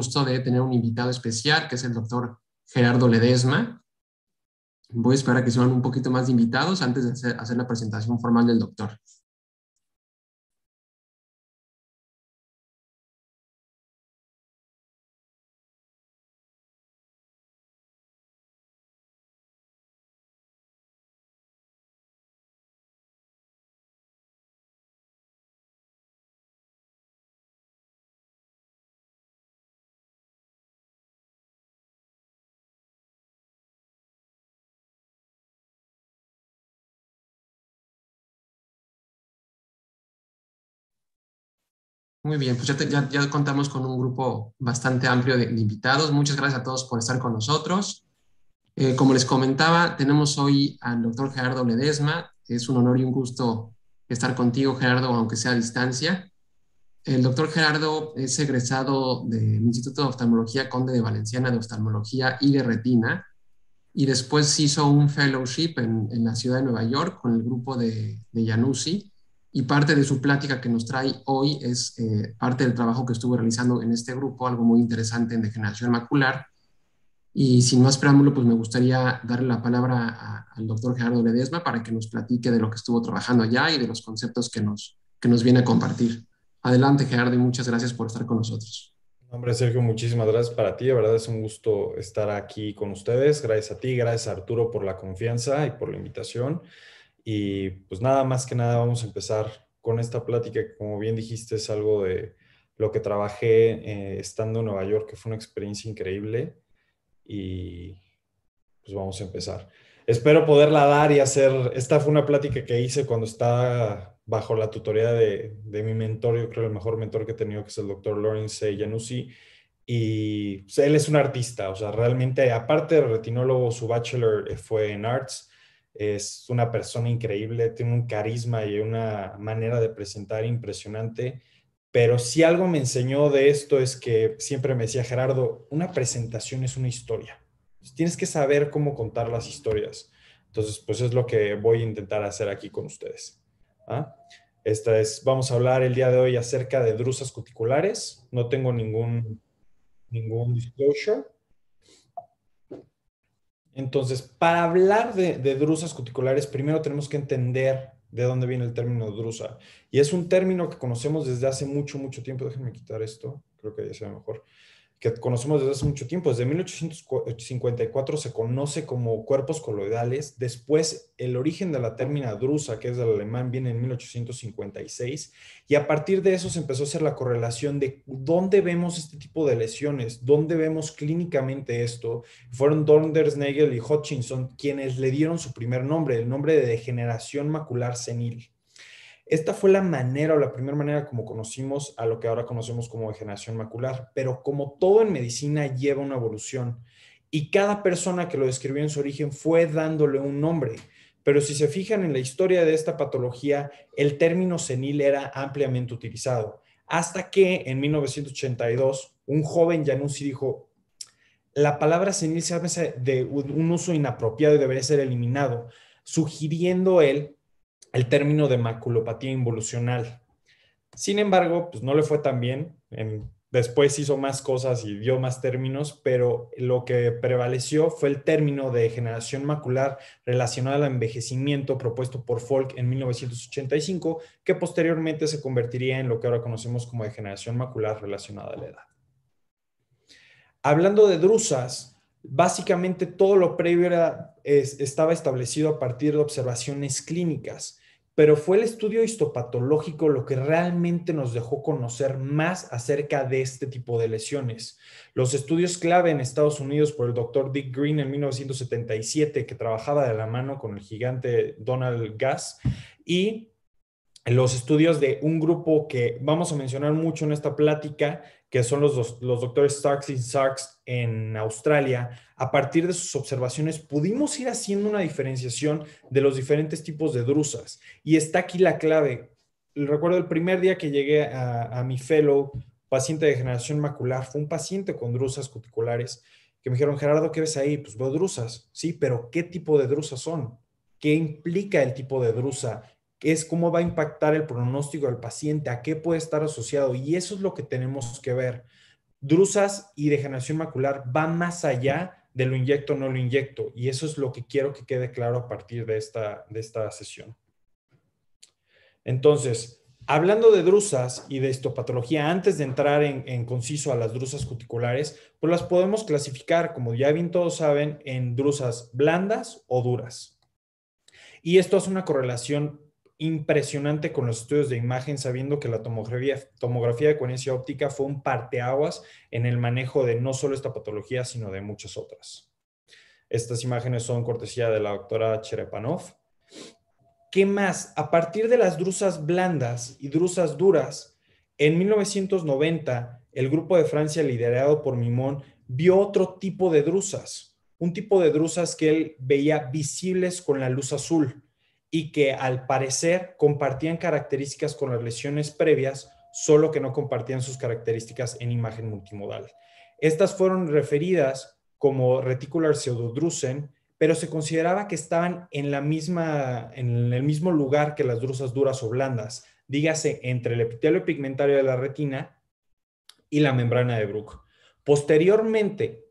gusto de tener un invitado especial, que es el doctor Gerardo Ledesma. Voy a esperar a que sean un poquito más de invitados antes de hacer la presentación formal del doctor. Muy bien, pues ya, ya, contamos con un grupo bastante amplio de, invitados. Muchas gracias a todos por estar con nosotros. Eh, como les comentaba, tenemos hoy al doctor Gerardo Ledesma. Es un honor y un gusto estar contigo, Gerardo, aunque sea a distancia. El doctor Gerardo es egresado del Instituto de Oftalmología Conde de Valenciana de Oftalmología y de Retina y después hizo un fellowship en, la ciudad de Nueva York con el grupo de, de y parte de su plática que nos trae hoy es eh, parte del trabajo que estuvo realizando en este grupo, algo muy interesante en degeneración macular. Y sin más preámbulo, pues me gustaría darle la palabra al doctor Gerardo Ledesma para que nos platique de lo que estuvo trabajando allá y de los conceptos que nos, que nos viene a compartir. Adelante, Gerardo, y muchas gracias por estar con nosotros. Hombre, Sergio, muchísimas gracias para ti. La verdad es un gusto estar aquí con ustedes. Gracias a ti, gracias Arturo por la confianza y por la invitación. Y pues nada, más que nada vamos a empezar con esta plática que como bien dijiste es algo de lo que trabajé eh, estando en Nueva York, que fue una experiencia increíble. Y pues vamos a empezar. Espero poderla dar y hacer, esta fue una plática que hice cuando estaba bajo la tutoría de, mi mentor, yo creo el mejor mentor que he tenido, que es el doctor Lawrence Yanusi. Y pues, él es un artista, o sea, realmente, aparte de retinólogo, su bachelor eh, fue en arts es una persona increíble, tiene un carisma y una manera de presentar impresionante. Pero si algo me enseñó de esto es que siempre me decía Gerardo, una presentación es una historia. Tienes que saber cómo contar las historias. Entonces, pues es lo que voy a intentar hacer aquí con ustedes. ¿ah? Esta es, vamos a hablar el día de hoy acerca de drusas cuticulares. No tengo ningún, ningún disclosure. Entonces, para hablar de, drusas cuticulares, primero tenemos que entender de dónde viene el término drusa. Y es un término que conocemos desde hace mucho, mucho tiempo. Déjenme quitar esto, creo que ya se ve mejor que conocemos desde hace mucho tiempo. Desde 1854 se conoce como cuerpos coloidales. Después, el origen de la términa drusa, que es del alemán, viene en 1856. Y a partir de eso se empezó a hacer la correlación de dónde vemos este tipo de lesiones, dónde vemos clínicamente esto. Fueron Donders, Nagel y Hutchinson quienes le dieron su primer nombre, el nombre de degeneración macular senil. Esta fue la manera o la primera manera como conocimos a lo que ahora conocemos como degeneración macular, pero como todo en medicina lleva una evolución y cada persona que lo describió en su origen fue dándole un nombre. Pero si se fijan en la historia de esta patología, el término senil era ampliamente utilizado, hasta que en 1982 un joven Januzzi dijo, la palabra senil se hace de un uso inapropiado y debería ser eliminado, sugiriendo él el término de maculopatía involucional. Sin embargo, pues, no le fue tan bien. después hizo más cosas y dio más términos, pero lo que prevaleció fue el término de degeneración macular relacionada al envejecimiento propuesto por Folk en 1985, que posteriormente se convertiría en lo que ahora conocemos como degeneración macular relacionada a la edad. Hablando de drusas, básicamente todo lo previo estaba establecido a partir de observaciones clínicas pero fue el estudio histopatológico lo que realmente nos dejó conocer más acerca de este tipo de lesiones. Los estudios clave en Estados Unidos por el doctor Dick Green en 1977, que trabajaba de la mano con el gigante Donald Gass, y los estudios de un grupo que vamos a mencionar mucho en esta plática, que son los, los doctores Starks y Sarks en Australia, a partir de sus observaciones pudimos ir haciendo una diferenciación de los diferentes tipos de drusas. Y está aquí la clave. Recuerdo el primer día que llegué a, a mi fellow paciente de generación macular, fue un paciente con drusas cuticulares, que me dijeron, Gerardo, ¿qué ves ahí? Pues veo drusas. Sí, pero ¿qué tipo de drusas son? ¿Qué implica el tipo de drusa es cómo va a impactar el pronóstico del paciente, a qué puede estar asociado. Y eso es lo que tenemos que ver. Drusas y degeneración macular van más allá de lo inyecto o no lo inyecto. Y eso es lo que quiero que quede claro a partir de esta, de esta sesión. Entonces, hablando de drusas y de histopatología, antes de entrar en, conciso a las drusas cuticulares, pues las podemos clasificar, como ya bien todos saben, en drusas blandas o duras. Y esto hace una correlación impresionante con los estudios de imagen, sabiendo que la tomografía, de coherencia óptica fue un parteaguas en el manejo de no solo esta patología, sino de muchas otras. Estas imágenes son cortesía de la doctora Cherepanov. ¿Qué más? A partir de las drusas blandas y drusas duras, en 1990, el grupo de Francia liderado por Mimón vio otro tipo de drusas, un tipo de drusas que él veía visibles con la luz azul y que al parecer compartían características con las lesiones previas, solo que no compartían sus características en imagen multimodal. Estas fueron referidas como reticular pseudodrusen, pero se consideraba que estaban en, la misma, en el mismo lugar que las drusas duras o blandas, dígase entre el epitelio pigmentario de la retina y la membrana de Bruch. Posteriormente,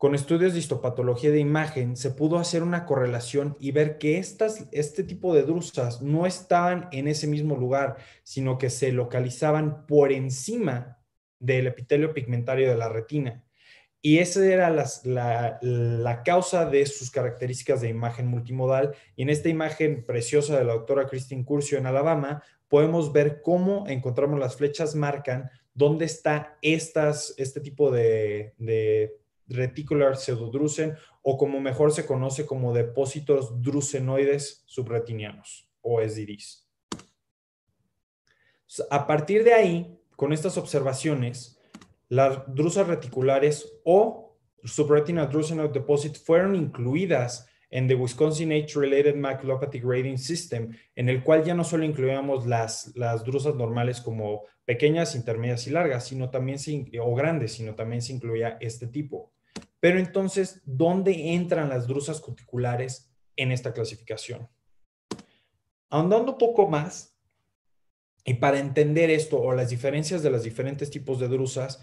con estudios de histopatología de imagen se pudo hacer una correlación y ver que estas, este tipo de drusas no estaban en ese mismo lugar, sino que se localizaban por encima del epitelio pigmentario de la retina. Y esa era la, causa de sus características de imagen multimodal. Y en esta imagen preciosa de la doctora Christine Curcio en Alabama, podemos ver cómo encontramos las flechas marcan dónde está estas, este tipo de reticular pseudodrusen o como mejor se conoce como depósitos drusenoides subretinianos o SDDs. A partir de ahí, con estas observaciones, las drusas reticulares o subretinal drusenoid deposit fueron incluidas en The Wisconsin Age Related Maculopathy Grading System, en el cual ya no solo incluíamos las, las drusas normales como pequeñas, intermedias y largas, sino también o grandes, sino también se incluía este tipo. Pero entonces, ¿dónde entran las drusas cuticulares en esta clasificación? Ahondando un poco más, y para entender esto o las diferencias de los diferentes tipos de drusas,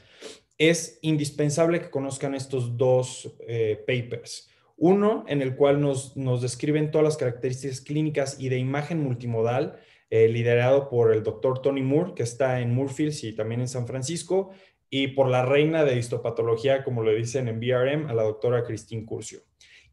es indispensable que conozcan estos dos eh, papers. Uno en el cual nos, describen todas las características clínicas y de imagen multimodal, eh, liderado por el doctor Tony Moore, que está en Moorfields y también en San Francisco, y por la reina de histopatología, como le dicen en BRM, a la doctora Christine Curcio.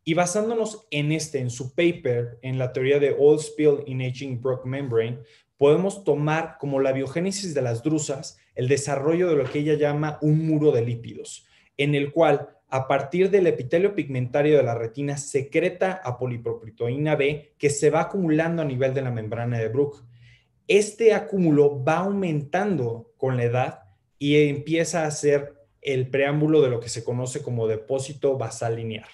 Y basándonos en este, en su paper, en la teoría de Old Spill in Aging Brook Membrane, podemos tomar como la biogénesis de las drusas el desarrollo de lo que ella llama un muro de lípidos, en el cual, a partir del epitelio pigmentario de la retina, secreta a polipropitoína B que se va acumulando a nivel de la membrana de Brook. Este acúmulo va aumentando con la edad y empieza a ser el preámbulo de lo que se conoce como depósito basal lineal.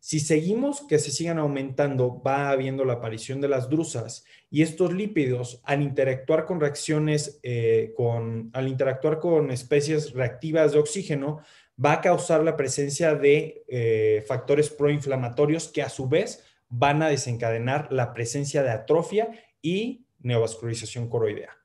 Si seguimos que se sigan aumentando, va habiendo la aparición de las drusas y estos lípidos al interactuar con reacciones, eh, con, al interactuar con especies reactivas de oxígeno, va a causar la presencia de eh, factores proinflamatorios que a su vez van a desencadenar la presencia de atrofia y neovascularización coroidea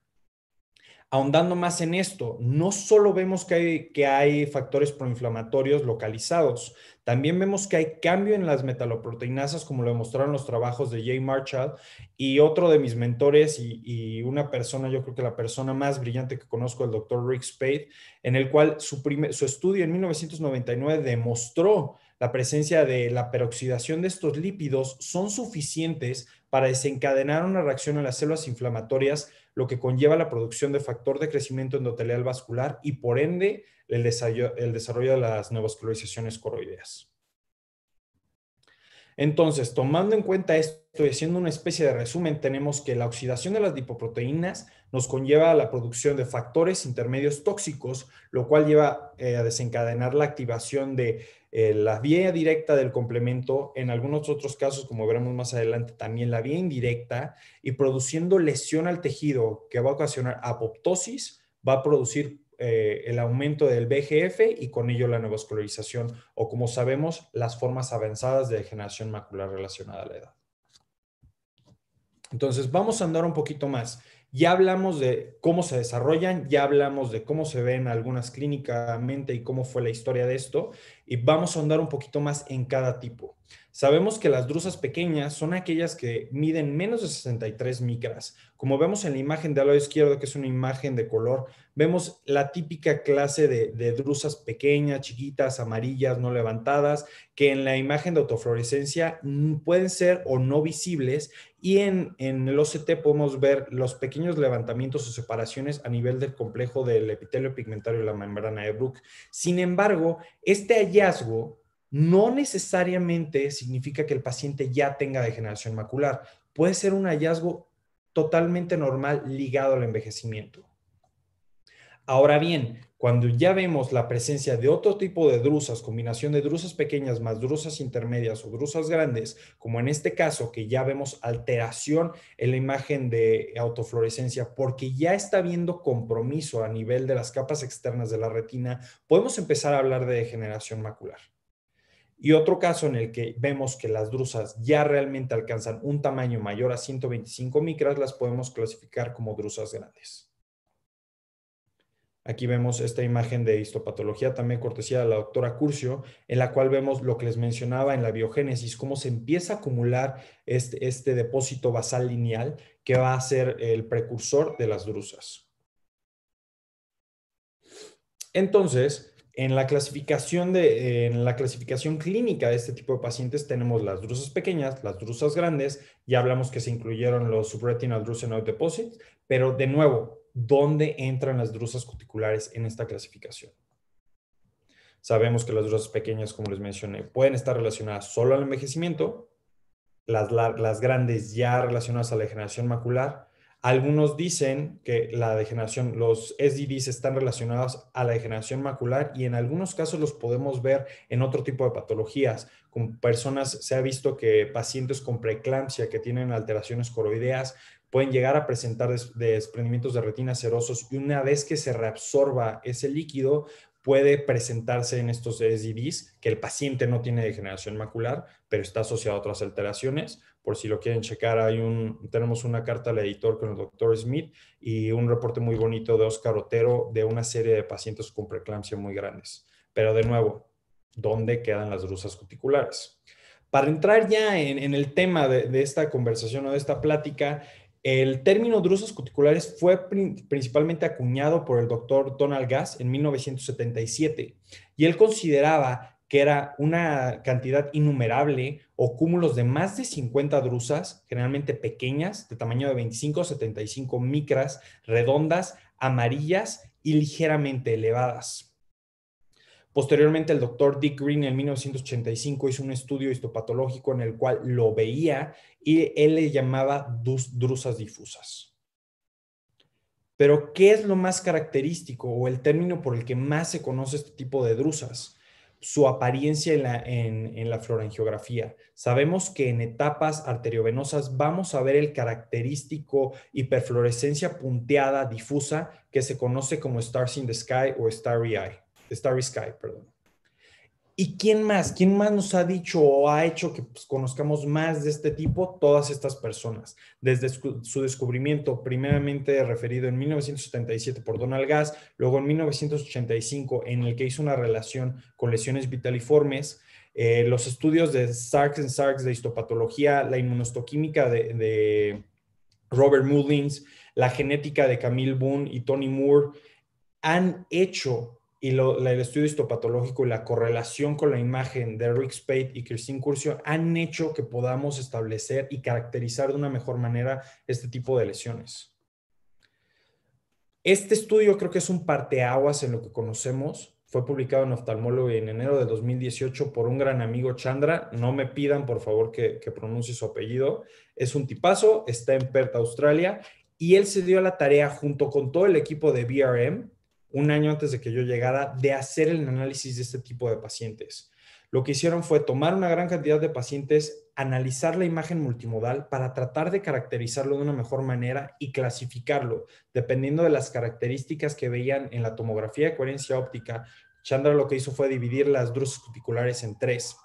ahondando más en esto, no solo vemos que hay, que hay factores proinflamatorios localizados, también vemos que hay cambio en las metaloproteinasas, como lo demostraron los trabajos de Jay Marshall y otro de mis mentores y, una persona, yo creo que la persona más brillante que conozco, el doctor Rick Spade, en el cual su, su estudio en 1999 demostró la presencia de la peroxidación de estos lípidos son suficientes para desencadenar una reacción en las células inflamatorias lo que conlleva la producción de factor de crecimiento endotelial vascular y por ende el desarrollo, de las neovascularizaciones coroideas. Entonces, tomando en cuenta esto y haciendo una especie de resumen, tenemos que la oxidación de las lipoproteínas nos conlleva a la producción de factores intermedios tóxicos, lo cual lleva eh, a desencadenar la activación de eh, la vía directa del complemento, en algunos otros casos, como veremos más adelante, también la vía indirecta, y produciendo lesión al tejido que va a ocasionar apoptosis, va a producir eh, el aumento del BGF y con ello la neovascularización o como sabemos las formas avanzadas de degeneración macular relacionada a la edad. Entonces vamos a andar un poquito más. Ya hablamos de cómo se desarrollan, ya hablamos de cómo se ven algunas clínicamente y cómo fue la historia de esto, y vamos a ahondar un poquito más en cada tipo. Sabemos que las drusas pequeñas son aquellas que miden menos de 63 micras. Como vemos en la imagen de lado izquierdo, que es una imagen de color, vemos la típica clase de, drusas pequeñas, chiquitas, amarillas, no levantadas, que en la imagen de autofluorescencia pueden ser o no visibles y en, el OCT podemos ver los pequeños levantamientos o separaciones a nivel del complejo del epitelio pigmentario de la membrana de Brook. Sin embargo, este hallazgo no necesariamente significa que el paciente ya tenga degeneración macular. Puede ser un hallazgo totalmente normal ligado al envejecimiento. Ahora bien, cuando ya vemos la presencia de otro tipo de drusas, combinación de drusas pequeñas más drusas intermedias o drusas grandes, como en este caso que ya vemos alteración en la imagen de autofluorescencia porque ya está habiendo compromiso a nivel de las capas externas de la retina, podemos empezar a hablar de degeneración macular. Y otro caso en el que vemos que las drusas ya realmente alcanzan un tamaño mayor a 125 micras, las podemos clasificar como drusas grandes. Aquí vemos esta imagen de histopatología, también cortesía de la doctora Curcio, en la cual vemos lo que les mencionaba en la biogénesis, cómo se empieza a acumular este, este depósito basal lineal que va a ser el precursor de las drusas. Entonces, en la, clasificación en la clasificación clínica de este tipo de pacientes tenemos las drusas pequeñas, las drusas grandes, ya hablamos que se incluyeron los subretinal drusenoid deposits, pero de nuevo, ¿dónde entran las drusas cuticulares en esta clasificación? Sabemos que las drusas pequeñas, como les mencioné, pueden estar relacionadas solo al envejecimiento, las, las grandes ya relacionadas a la degeneración macular, algunos dicen que la degeneración, los SDDs están relacionados a la degeneración macular y en algunos casos los podemos ver en otro tipo de patologías, con personas, se ha visto que pacientes con preeclampsia que tienen alteraciones coroideas pueden llegar a presentar desprendimientos de retina serosos y una vez que se reabsorba ese líquido puede presentarse en estos SDDs que el paciente no tiene degeneración macular, pero está asociado a otras alteraciones por si lo quieren checar, hay un, tenemos una carta al editor con el doctor Smith y un reporte muy bonito de Oscar Otero de una serie de pacientes con preeclampsia muy grandes. Pero de nuevo, ¿dónde quedan las drusas cuticulares? Para entrar ya en, el tema de, esta conversación o de esta plática, el término drusas cuticulares fue principalmente acuñado por el doctor Donald Gass en 1977 y él consideraba que era una cantidad innumerable o cúmulos de más de 50 drusas, generalmente pequeñas, de tamaño de 25 a 75 micras, redondas, amarillas y ligeramente elevadas. Posteriormente, el doctor Dick Green en 1985 hizo un estudio histopatológico en el cual lo veía y él le llamaba drusas difusas. Pero, ¿qué es lo más característico o el término por el que más se conoce este tipo de drusas? su apariencia en la, en, en la Sabemos que en etapas arteriovenosas vamos a ver el característico hiperflorescencia punteada difusa que se conoce como Stars in the Sky o Starry Eye, Starry Sky, perdón. ¿Y quién más? ¿Quién más nos ha dicho o ha hecho que pues, conozcamos más de este tipo? Todas estas personas. Desde su descubrimiento, primeramente referido en 1977 por Donald Gass, luego en 1985, en el que hizo una relación con lesiones vitaliformes, eh, los estudios de Sarks and Sarks de histopatología, la inmunostoquímica de, de Robert Mullins, la genética de Camille Boone y Tony Moore, han hecho y el estudio histopatológico y la correlación con la imagen de Rick Spade y Christine Curcio han hecho que podamos establecer y caracterizar de una mejor manera este tipo de lesiones. Este estudio creo que es un parteaguas en lo que conocemos. Fue publicado en Ophthalmology en enero de 2018 por un gran amigo Chandra. No me pidan, por favor, que, que pronuncie su apellido. Es un tipazo, está en Perth, Australia, y él se dio a la tarea junto con todo el equipo de BRM, un año antes de que yo llegara, de hacer el análisis de este tipo de pacientes. Lo que hicieron fue tomar una gran cantidad de pacientes, analizar la imagen multimodal para tratar de caracterizarlo de una mejor manera y clasificarlo, dependiendo de las características que veían en la tomografía de coherencia óptica. Chandra lo que hizo fue dividir las drusas cuticulares en tres.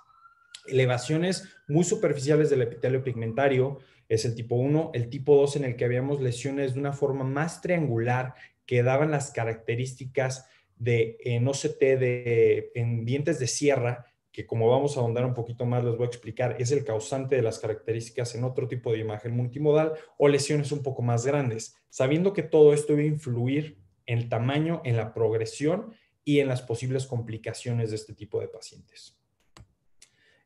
Elevaciones muy superficiales del epitelio pigmentario, es el tipo 1, el tipo 2 en el que habíamos lesiones de una forma más triangular que daban las características de en eh, OCT de, en dientes de sierra, que como vamos a ahondar un poquito más, les voy a explicar, es el causante de las características en otro tipo de imagen multimodal o lesiones un poco más grandes, sabiendo que todo esto iba a influir en el tamaño, en la progresión y en las posibles complicaciones de este tipo de pacientes.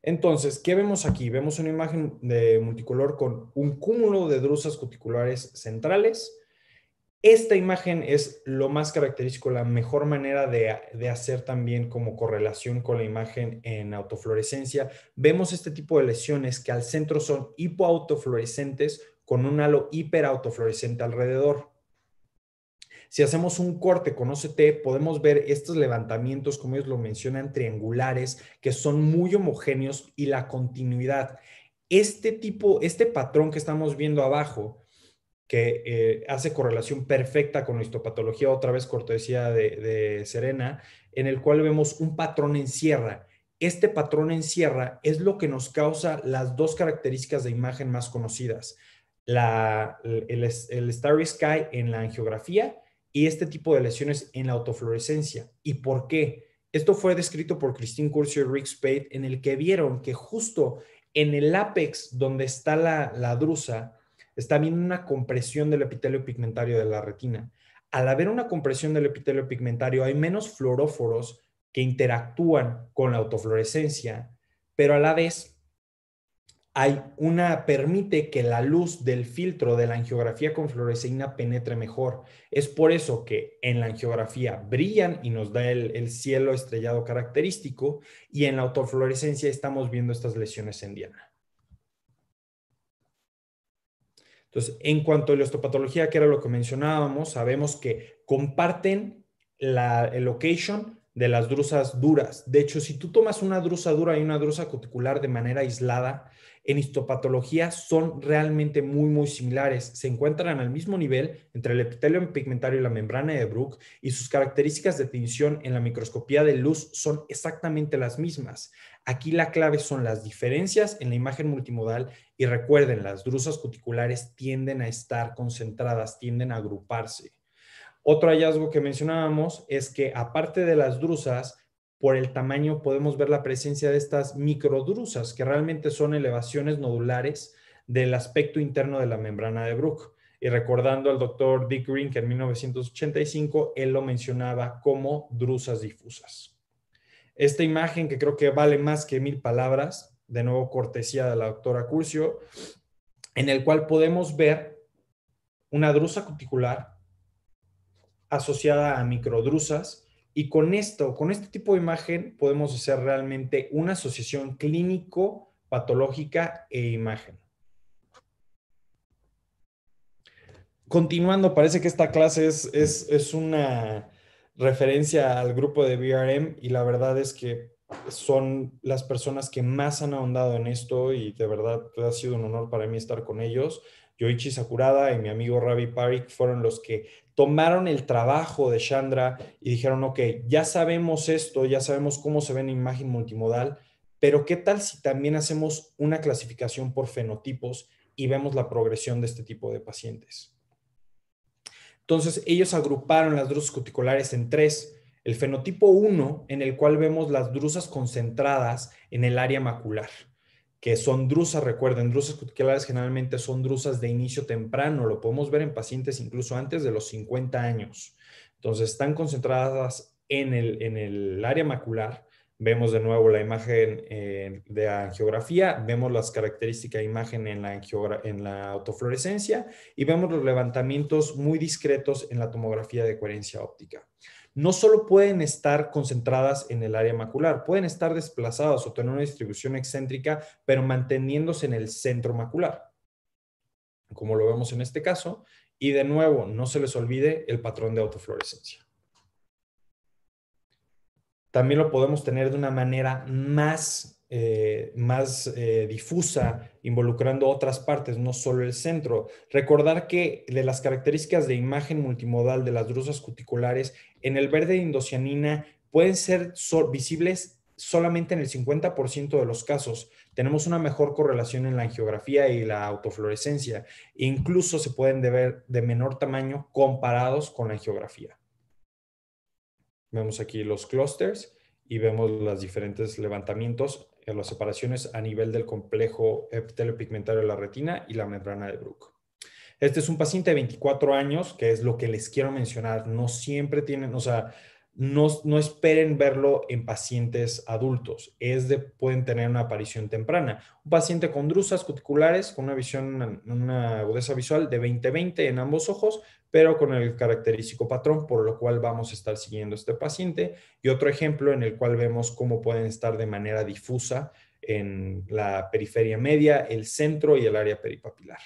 Entonces, ¿qué vemos aquí? Vemos una imagen de multicolor con un cúmulo de drusas cuticulares centrales, esta imagen es lo más característico, la mejor manera de, hacer también como correlación con la imagen en autofluorescencia. Vemos este tipo de lesiones que al centro son hipoautofluorescentes con un halo hiperautofluorescente alrededor. Si hacemos un corte con OCT, podemos ver estos levantamientos, como ellos lo mencionan, triangulares, que son muy homogéneos y la continuidad. Este tipo, este patrón que estamos viendo abajo, que eh, hace correlación perfecta con la histopatología, otra vez cortesía de, Serena, en el cual vemos un patrón en sierra. Este patrón en sierra es lo que nos causa las dos características de imagen más conocidas, la, el, Starry Sky en la angiografía y este tipo de lesiones en la autofluorescencia. ¿Y por qué? Esto fue descrito por Christine Curcio y Rick Spade, en el que vieron que justo en el apex donde está la, la drusa, está habiendo una compresión del epitelio pigmentario de la retina. Al haber una compresión del epitelio pigmentario, hay menos fluoróforos que interactúan con la autofluorescencia, pero a la vez hay una permite que la luz del filtro de la angiografía con fluoresceína penetre mejor. Es por eso que en la angiografía brillan y nos da el, el cielo estrellado característico y en la autofluorescencia estamos viendo estas lesiones en diana. Entonces, en cuanto a la osteopatología, que era lo que mencionábamos, sabemos que comparten la, location de las drusas duras. De hecho, si tú tomas una drusa dura y una drusa cuticular de manera aislada, en histopatología son realmente muy, muy similares. Se encuentran al mismo nivel entre el epitelio pigmentario y la membrana de Bruch y sus características de tinción en la microscopía de luz son exactamente las mismas. Aquí la clave son las diferencias en la imagen multimodal y recuerden, las drusas cuticulares tienden a estar concentradas, tienden a agruparse. Otro hallazgo que mencionábamos es que aparte de las drusas, por el tamaño podemos ver la presencia de estas microdrusas, que realmente son elevaciones nodulares del aspecto interno de la membrana de Bruch. Y recordando al doctor Dick Green, que en 1985 él lo mencionaba como drusas difusas. Esta imagen, que creo que vale más que mil palabras, de nuevo cortesía de la doctora Curcio, en el cual podemos ver una drusa cuticular asociada a microdrusas y con esto, con este tipo de imagen, podemos hacer realmente una asociación clínico, patológica e imagen. Continuando, parece que esta clase es, es, es una referencia al grupo de BRM y la verdad es que son las personas que más han ahondado en esto y de verdad ha sido un honor para mí estar con ellos. Yoichi Sakurada y mi amigo Ravi Parik fueron los que tomaron el trabajo de Chandra y dijeron, ok, ya sabemos esto, ya sabemos cómo se ve en imagen multimodal, pero ¿qué tal si también hacemos una clasificación por fenotipos y vemos la progresión de este tipo de pacientes? Entonces, ellos agruparon las drusas cuticulares en tres. El fenotipo 1, en el cual vemos las drusas concentradas en el área macular que son drusas, recuerden, drusas cuticulares generalmente son drusas de inicio temprano, lo podemos ver en pacientes incluso antes de los 50 años. Entonces, están concentradas en el, área macular. Vemos de nuevo la imagen eh, de angiografía, vemos las características de imagen en la, en la autofluorescencia y vemos los levantamientos muy discretos en la tomografía de coherencia óptica no solo pueden estar concentradas en el área macular, pueden estar desplazadas o tener una distribución excéntrica, pero manteniéndose en el centro macular, como lo vemos en este caso. Y de nuevo, no se les olvide el patrón de autofluorescencia. También lo podemos tener de una manera más eh, más eh, difusa, involucrando otras partes, no solo el centro. Recordar que de las características de imagen multimodal de las drusas cuticulares, en el verde de indocianina pueden ser visibles solamente en el 50% de los casos. Tenemos una mejor correlación en la angiografía y la autofluorescencia. Incluso se pueden ver de menor tamaño comparados con la angiografía. Vemos aquí los clusters y vemos los diferentes levantamientos eh, las separaciones a nivel del complejo epitelio pigmentario de la retina y la membrana de Bruch. Este es un paciente de 24 años, que es lo que les quiero mencionar. No siempre tienen, o sea, no, esperen verlo en pacientes adultos. Es pueden tener una aparición temprana. Un paciente con drusas cuticulares, con una visión, una agudeza visual de 20-20 en ambos ojos, pero con el característico patrón, por lo cual vamos a estar siguiendo este paciente. Y otro ejemplo en el cual vemos cómo pueden estar de manera difusa en la periferia media, el centro y el área peripapilar.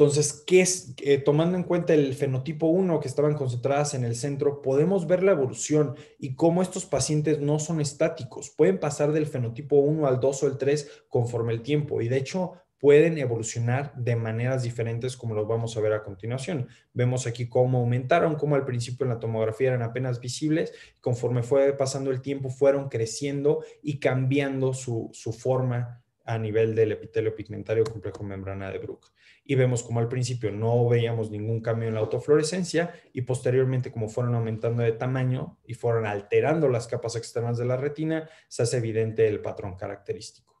Entonces, es, eh, tomando en cuenta el fenotipo 1 que estaban concentradas en el centro, podemos ver la evolución y cómo estos pacientes no son estáticos. Pueden pasar del fenotipo 1 al 2 o el 3 conforme el tiempo y de hecho pueden evolucionar de maneras diferentes como los vamos a ver a continuación. Vemos aquí cómo aumentaron, cómo al principio en la tomografía eran apenas visibles, conforme fue pasando el tiempo fueron creciendo y cambiando su, forma a nivel del epitelio pigmentario complejo membrana de Bruch y vemos como al principio no veíamos ningún cambio en la autofluorescencia y posteriormente como fueron aumentando de tamaño y fueron alterando las capas externas de la retina, se hace evidente el patrón característico.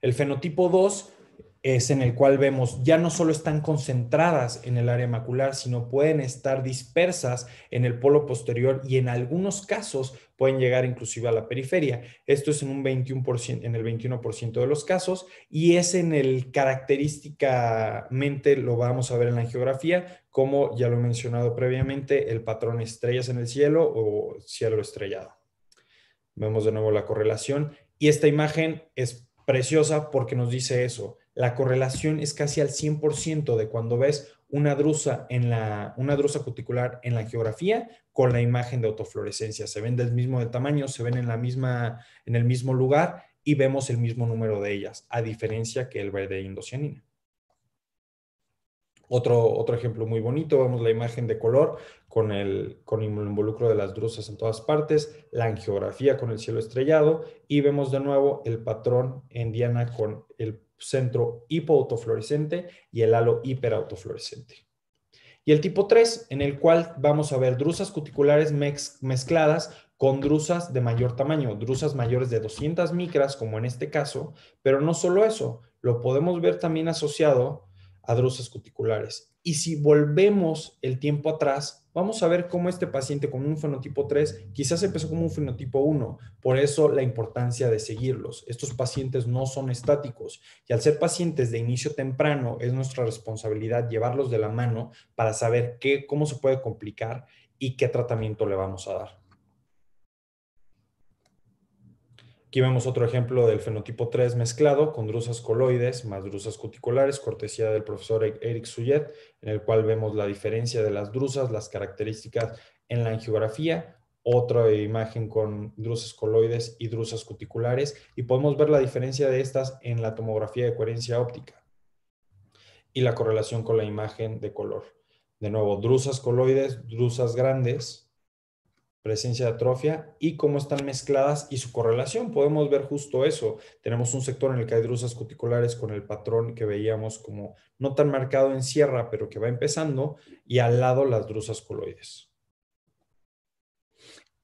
El fenotipo 2 es en el cual vemos ya no solo están concentradas en el área macular, sino pueden estar dispersas en el polo posterior y en algunos casos pueden llegar inclusive a la periferia. Esto es en un 21%, en el 21% de los casos y es en el característicamente lo vamos a ver en la angiografía, como ya lo he mencionado previamente, el patrón estrellas en el cielo o cielo estrellado. Vemos de nuevo la correlación y esta imagen es preciosa porque nos dice eso la correlación es casi al 100% de cuando ves una drusa, en la, una drusa cuticular en la angiografía con la imagen de autofluorescencia. Se ven del mismo tamaño, se ven en, la misma, en el mismo lugar y vemos el mismo número de ellas, a diferencia que el verde indocianina. Otro, otro ejemplo muy bonito, vemos la imagen de color con el, con el involucro de las drusas en todas partes, la angiografía con el cielo estrellado y vemos de nuevo el patrón en diana con el centro hipoautofluorescente y el halo hiperautofluorescente. Y el tipo 3, en el cual vamos a ver drusas cuticulares mezcladas con drusas de mayor tamaño, drusas mayores de 200 micras, como en este caso, pero no solo eso, lo podemos ver también asociado a drusas cuticulares. Y si volvemos el tiempo atrás, vamos a ver cómo este paciente con un fenotipo 3 quizás empezó como un fenotipo 1. Por eso la importancia de seguirlos. Estos pacientes no son estáticos y al ser pacientes de inicio temprano es nuestra responsabilidad llevarlos de la mano para saber qué, cómo se puede complicar y qué tratamiento le vamos a dar. Aquí vemos otro ejemplo del fenotipo 3 mezclado con drusas coloides más drusas cuticulares, cortesía del profesor e-, Eric Suyet, en el cual vemos la diferencia de las drusas, las características en la angiografía, otra imagen con drusas coloides y drusas cuticulares, y podemos ver la diferencia de estas en la tomografía de coherencia óptica y la correlación con la imagen de color. De nuevo, drusas coloides, drusas grandes, presencia de atrofia y cómo están mezcladas y su correlación. Podemos ver justo eso. Tenemos un sector en el que hay drusas cuticulares con el patrón que veíamos como no tan marcado en sierra, pero que va empezando, y al lado las drusas coloides.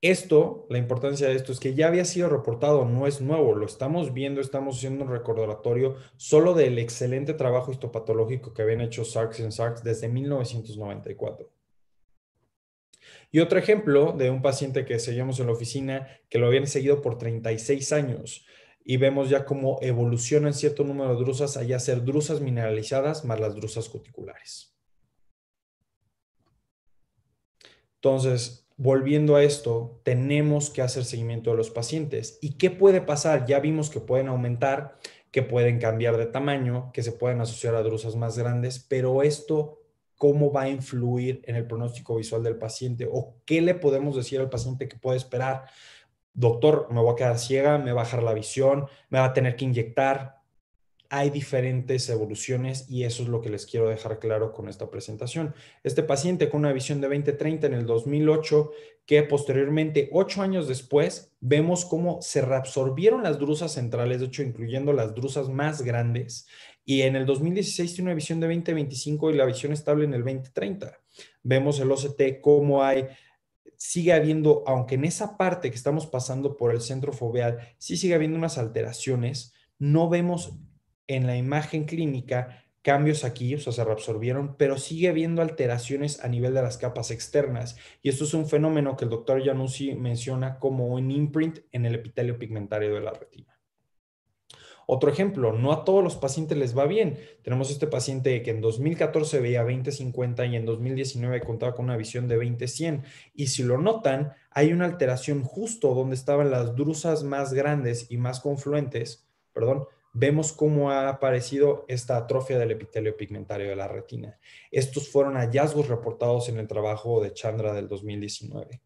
Esto, la importancia de esto es que ya había sido reportado, no es nuevo, lo estamos viendo, estamos haciendo un recordatorio solo del excelente trabajo histopatológico que habían hecho Sarks y Sarks desde 1994. Y otro ejemplo de un paciente que seguimos en la oficina, que lo habían seguido por 36 años y vemos ya cómo evolucionan cierto número de drusas ya ser drusas mineralizadas más las drusas cuticulares. Entonces, volviendo a esto, tenemos que hacer seguimiento de los pacientes. ¿Y qué puede pasar? Ya vimos que pueden aumentar, que pueden cambiar de tamaño, que se pueden asociar a drusas más grandes, pero esto cómo va a influir en el pronóstico visual del paciente o qué le podemos decir al paciente que puede esperar. Doctor, me voy a quedar ciega, me va a bajar la visión, me va a tener que inyectar. Hay diferentes evoluciones y eso es lo que les quiero dejar claro con esta presentación. Este paciente con una visión de 20-30 en el 2008, que posteriormente, ocho años después, vemos cómo se reabsorbieron las drusas centrales, de hecho, incluyendo las drusas más grandes, y en el 2016 tiene una visión de 2025 y la visión estable en el 2030. Vemos el OCT, cómo hay, sigue habiendo, aunque en esa parte que estamos pasando por el centro foveal, sí sigue habiendo unas alteraciones, no vemos en la imagen clínica cambios aquí, o sea, se reabsorbieron, pero sigue habiendo alteraciones a nivel de las capas externas. Y esto es un fenómeno que el doctor Januzzi menciona como un imprint en el epitelio pigmentario de la retina. Otro ejemplo, no a todos los pacientes les va bien. Tenemos este paciente que en 2014 veía 20-50 y en 2019 contaba con una visión de 20-100. Y si lo notan, hay una alteración justo donde estaban las drusas más grandes y más confluentes, perdón, vemos cómo ha aparecido esta atrofia del epitelio pigmentario de la retina. Estos fueron hallazgos reportados en el trabajo de Chandra del 2019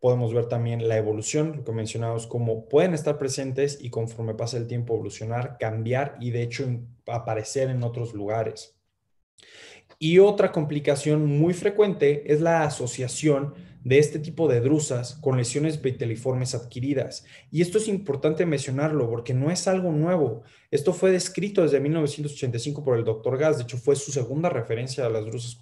podemos ver también la evolución, lo que mencionamos, cómo pueden estar presentes y conforme pasa el tiempo evolucionar, cambiar y de hecho aparecer en otros lugares. Y otra complicación muy frecuente es la asociación de este tipo de drusas con lesiones viteliformes adquiridas. Y esto es importante mencionarlo porque no es algo nuevo. Esto fue descrito desde 1985 por el doctor Gas, de hecho fue su segunda referencia a las drusas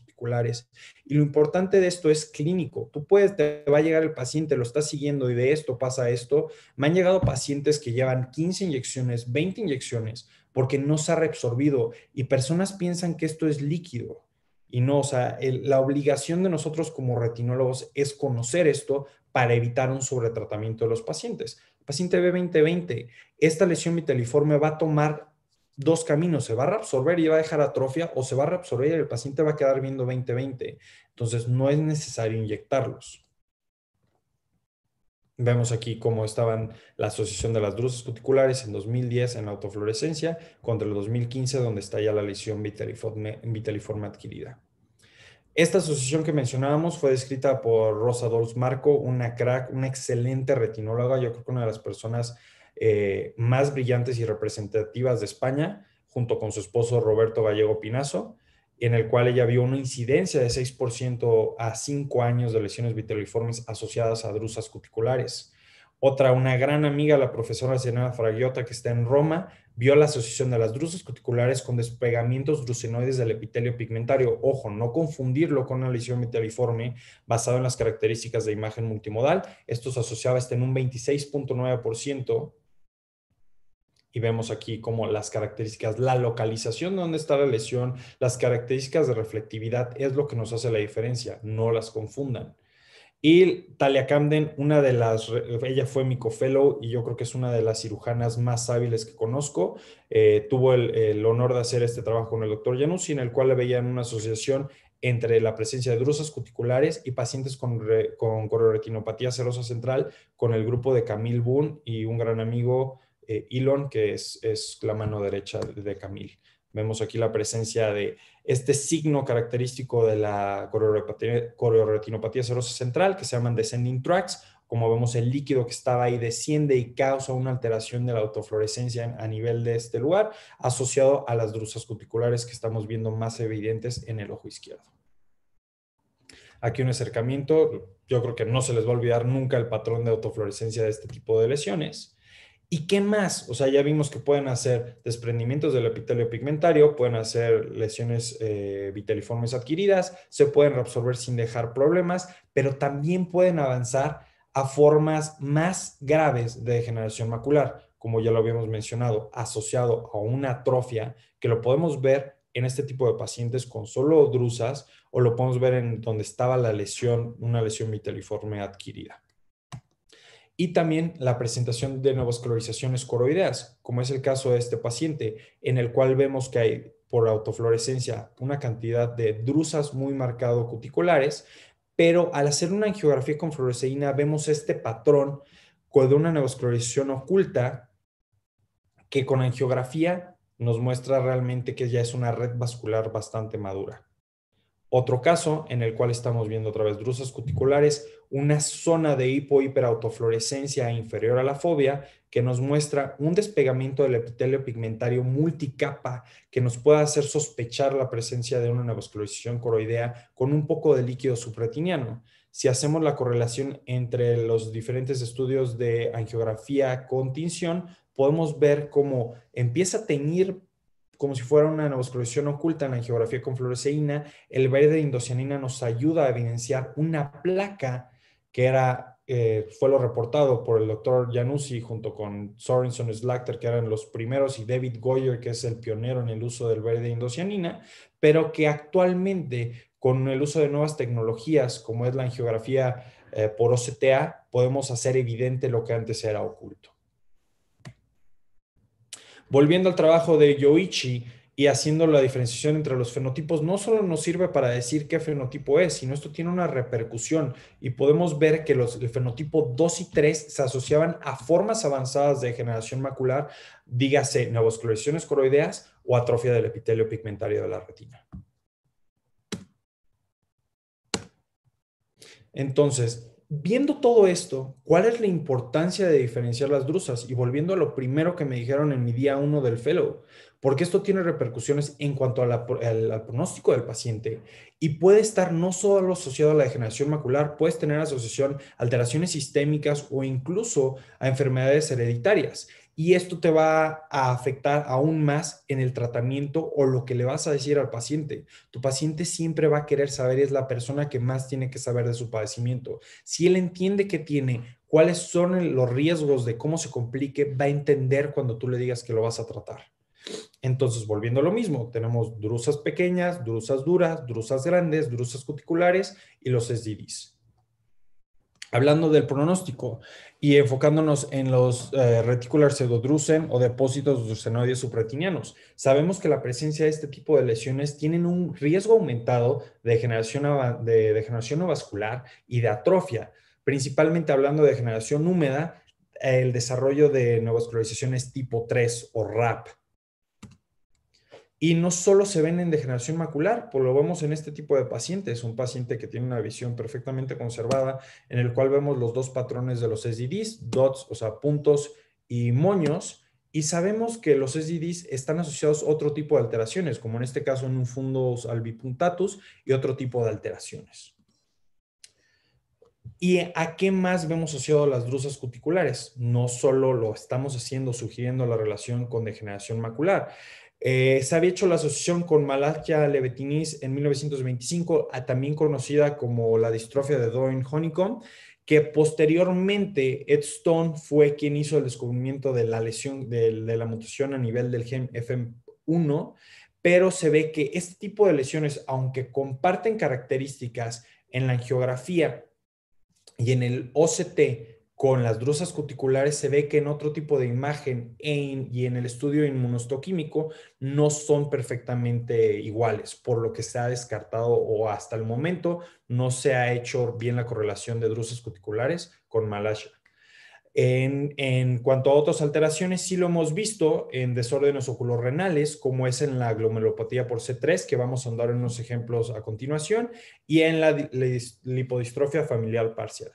y lo importante de esto es clínico. Tú puedes, te va a llegar el paciente, lo estás siguiendo y de esto pasa esto. Me han llegado pacientes que llevan 15 inyecciones, 20 inyecciones, porque no se ha reabsorbido y personas piensan que esto es líquido. Y no, o sea, la obligación de nosotros como retinólogos es conocer esto para evitar un sobretratamiento de los pacientes. paciente B2020, esta lesión miteliforme va a tomar dos caminos, se va a reabsorber y va a dejar atrofia o se va a reabsorber y el paciente va a quedar viendo 20-20. Entonces no es necesario inyectarlos. Vemos aquí cómo estaban la asociación de las drusas cuticulares en 2010 en la autofluorescencia contra el 2015 donde está ya la lesión vitaliforme, adquirida. Esta asociación que mencionábamos fue descrita por Rosa Dolz Marco, una crack, una excelente retinóloga, yo creo que una de las personas eh, más brillantes y representativas de España, junto con su esposo Roberto Vallejo Pinazo, en el cual ella vio una incidencia de 6% a 5 años de lesiones viteliformes asociadas a drusas cuticulares. Otra, una gran amiga, la profesora Senada Fragiota, que está en Roma, vio la asociación de las drusas cuticulares con despegamientos drusenoides del epitelio pigmentario. Ojo, no confundirlo con una lesión viteliforme basado en las características de imagen multimodal. Esto se asociaba hasta este en un 26.9% y vemos aquí como las características, la localización donde está la lesión, las características de reflectividad es lo que nos hace la diferencia, no las confundan. Y Talia Camden, una de las, ella fue mi co-fellow y yo creo que es una de las cirujanas más hábiles que conozco. Eh, tuvo el, honor de hacer este trabajo con el doctor Yanusi, en el cual le veían una asociación entre la presencia de drusas cuticulares y pacientes con, con serosa central, con el grupo de Camille Boone y un gran amigo, eh, Elon, que es, la mano derecha de Camille. Vemos aquí la presencia de este signo característico de la coreoretinopatía serosa central, que se llaman descending tracks, Como vemos, el líquido que estaba ahí desciende y causa una alteración de la autofluorescencia a nivel de este lugar, asociado a las drusas cuticulares que estamos viendo más evidentes en el ojo izquierdo aquí un acercamiento. Yo creo que no se les va a olvidar nunca el patrón de autofluorescencia de este tipo de lesiones. ¿Y qué más? O sea, ya vimos que pueden hacer desprendimientos del epitelio pigmentario, pueden hacer lesiones eh, viteliformes adquiridas, se pueden reabsorber sin dejar problemas, pero también pueden avanzar a formas más graves de degeneración macular, como ya lo habíamos mencionado, asociado a una atrofia, que lo podemos ver en este tipo de pacientes con solo drusas o lo podemos ver en donde estaba la lesión, una lesión viteliforme adquirida y también la presentación de nuevas colorizaciones coroideas, como es el caso de este paciente, en el cual vemos que hay por autofluorescencia una cantidad de drusas muy marcado cuticulares, pero al hacer una angiografía con fluoresceína vemos este patrón de una neovascularización oculta que con angiografía nos muestra realmente que ya es una red vascular bastante madura. Otro caso en el cual estamos viendo otra vez drusas cuticulares, una zona de hipo-hiperautofluorescencia inferior a la fobia que nos muestra un despegamiento del epitelio pigmentario multicapa que nos puede hacer sospechar la presencia de una neovascularización coroidea con un poco de líquido supratiniano. Si hacemos la correlación entre los diferentes estudios de angiografía con tinción, podemos ver cómo empieza a teñir como si fuera una neosclorosión oculta en la angiografía con fluoresceína. El verde de indocianina nos ayuda a evidenciar una placa que era, eh, fue lo reportado por el doctor Janussi junto con Sorenson Slachter, que eran los primeros, y David Goyer, que es el pionero en el uso del verde de indocianina, pero que actualmente con el uso de nuevas tecnologías como es la angiografía eh, por OCTA, podemos hacer evidente lo que antes era oculto volviendo al trabajo de Yoichi y haciendo la diferenciación entre los fenotipos, no solo nos sirve para decir qué fenotipo es, sino esto tiene una repercusión y podemos ver que los, el fenotipo 2 y 3 se asociaban a formas avanzadas de generación macular, dígase neovascularizaciones coroideas o atrofia del epitelio pigmentario de la retina. Entonces, viendo todo esto, ¿cuál es la importancia de diferenciar las drusas? Y volviendo a lo primero que me dijeron en mi día uno del fellow, porque esto tiene repercusiones en cuanto al, pronóstico del paciente y puede estar no solo asociado a la degeneración macular, puedes tener asociación a alteraciones sistémicas o incluso a enfermedades hereditarias y esto te va a afectar aún más en el tratamiento o lo que le vas a decir al paciente. Tu paciente siempre va a querer saber, es la persona que más tiene que saber de su padecimiento. Si él entiende que tiene, cuáles son los riesgos de cómo se complique, va a entender cuando tú le digas que lo vas a tratar. Entonces, volviendo a lo mismo, tenemos drusas pequeñas, drusas duras, drusas grandes, drusas cuticulares y los SDDs. Hablando del pronóstico, y enfocándonos en los eh, reticular pseudodrusen o depósitos drusenoides supratinianos, Sabemos que la presencia de este tipo de lesiones tienen un riesgo aumentado de generación, de degeneración vascular y de atrofia, principalmente hablando de degeneración húmeda, el desarrollo de neovascularizaciones tipo 3 o RAP y no solo se ven en degeneración macular, pues lo vemos en este tipo de pacientes, un paciente que tiene una visión perfectamente conservada, en el cual vemos los dos patrones de los SDDs, dots, o sea, puntos y moños, y sabemos que los SDDs están asociados a otro tipo de alteraciones, como en este caso en un fundus albipuntatus y otro tipo de alteraciones. ¿Y a qué más vemos asociado las drusas cuticulares? No solo lo estamos haciendo sugiriendo la relación con degeneración macular. Eh, se había hecho la asociación con Malacia Levetinis en 1925, también conocida como la distrofia de Doyne-Honeycomb, que posteriormente Ed Stone fue quien hizo el descubrimiento de la lesión de, de la mutación a nivel del gen FM1, pero se ve que este tipo de lesiones, aunque comparten características en la angiografía y en el OCT con las drusas cuticulares se ve que en otro tipo de imagen y en el estudio inmunostoquímico no son perfectamente iguales, por lo que se ha descartado o hasta el momento no se ha hecho bien la correlación de drusas cuticulares con malasia. En, cuanto a otras alteraciones, sí lo hemos visto en desórdenes oculorrenales, como es en la glomerulopatía por C3, que vamos a dar en unos ejemplos a continuación, y en la lipodistrofia familiar parcial.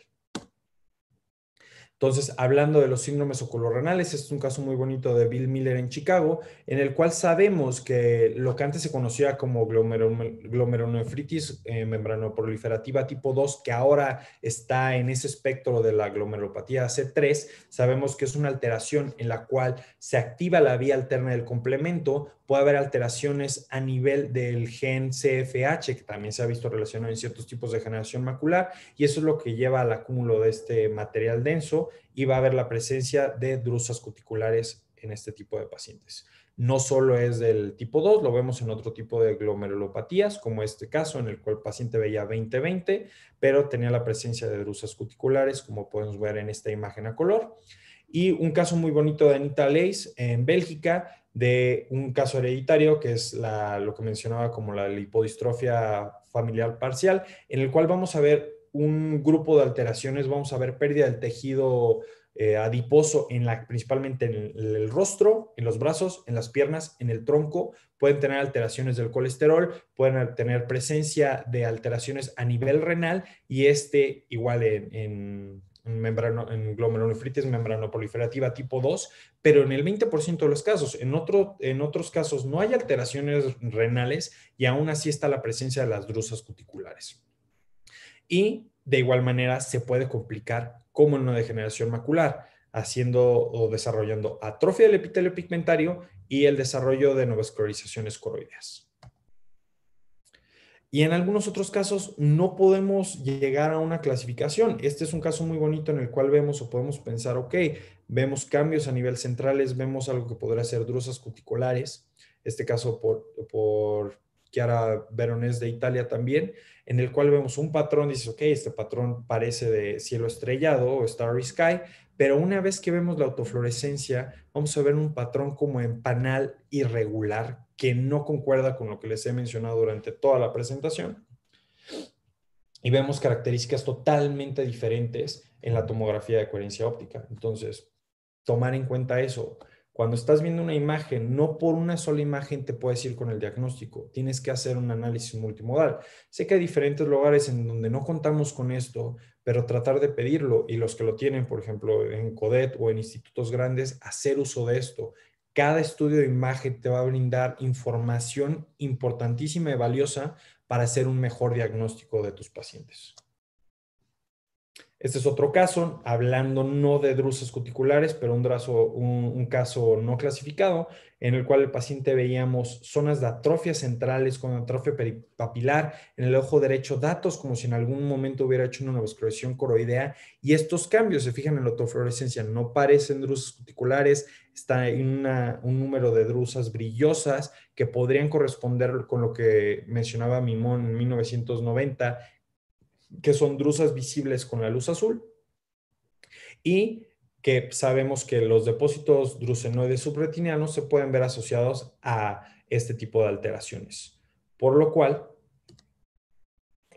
Entonces, hablando de los síndromes oculorrenales, este es un caso muy bonito de Bill Miller en Chicago, en el cual sabemos que lo que antes se conocía como glomeronefritis eh, membranoproliferativa tipo 2, que ahora está en ese espectro de la glomeropatía C3, sabemos que es una alteración en la cual se activa la vía alterna del complemento, puede haber alteraciones a nivel del gen CFH, que también se ha visto relacionado en ciertos tipos de generación macular, y eso es lo que lleva al acúmulo de este material denso y va a haber la presencia de drusas cuticulares en este tipo de pacientes. No solo es del tipo 2, lo vemos en otro tipo de glomerulopatías, como este caso en el cual el paciente veía 20-20, pero tenía la presencia de drusas cuticulares, como podemos ver en esta imagen a color. Y un caso muy bonito de Anita Leis en Bélgica, de un caso hereditario, que es lo que mencionaba como la lipodistrofia familiar parcial, en el cual vamos a ver un grupo de alteraciones, vamos a ver pérdida del tejido eh, adiposo en la, principalmente en el, rostro, en los brazos, en las piernas, en el tronco. Pueden tener alteraciones del colesterol, pueden tener presencia de alteraciones a nivel renal y este igual en, en, membrano, en glomerulonefritis membranoproliferativa tipo 2, pero en el 20% de los casos. En, en otros casos no hay alteraciones renales y aún así está la presencia de las drusas cuticulares y de igual manera se puede complicar como en una degeneración macular, haciendo o desarrollando atrofia del epitelio pigmentario y el desarrollo de nuevas colorizaciones coroideas. Y en algunos otros casos no podemos llegar a una clasificación. Este es un caso muy bonito en el cual vemos o podemos pensar, ok, vemos cambios a nivel centrales, vemos algo que podría ser drusas cuticulares, este caso por, por Chiara Veronés de Italia también, en el cual vemos un patrón, dices, ok, este patrón parece de cielo estrellado o starry sky, pero una vez que vemos la autofluorescencia, vamos a ver un patrón como en panal irregular que no concuerda con lo que les he mencionado durante toda la presentación. Y vemos características totalmente diferentes en la tomografía de coherencia óptica. Entonces, tomar en cuenta eso. Cuando estás viendo una imagen, no por una sola imagen te puedes ir con el diagnóstico. Tienes que hacer un análisis multimodal. Sé que hay diferentes lugares en donde no contamos con esto, pero tratar de pedirlo y los que lo tienen, por ejemplo, en CODET o en institutos grandes, hacer uso de esto. Cada estudio de imagen te va a brindar información importantísima y valiosa para hacer un mejor diagnóstico de tus pacientes. Este es otro caso, hablando no de drusas cuticulares, pero un, un, caso no clasificado, en el cual el paciente veíamos zonas de atrofia centrales con atrofia peripapilar, en el ojo derecho datos como si en algún momento hubiera hecho una vascularización coroidea, y estos cambios, se fijan en la autofluorescencia, no parecen drusas cuticulares, está en un número de drusas brillosas que podrían corresponder con lo que mencionaba Mimón en 1990, que son drusas visibles con la luz azul y que sabemos que los depósitos drusenoides subretinianos se pueden ver asociados a este tipo de alteraciones. Por lo cual,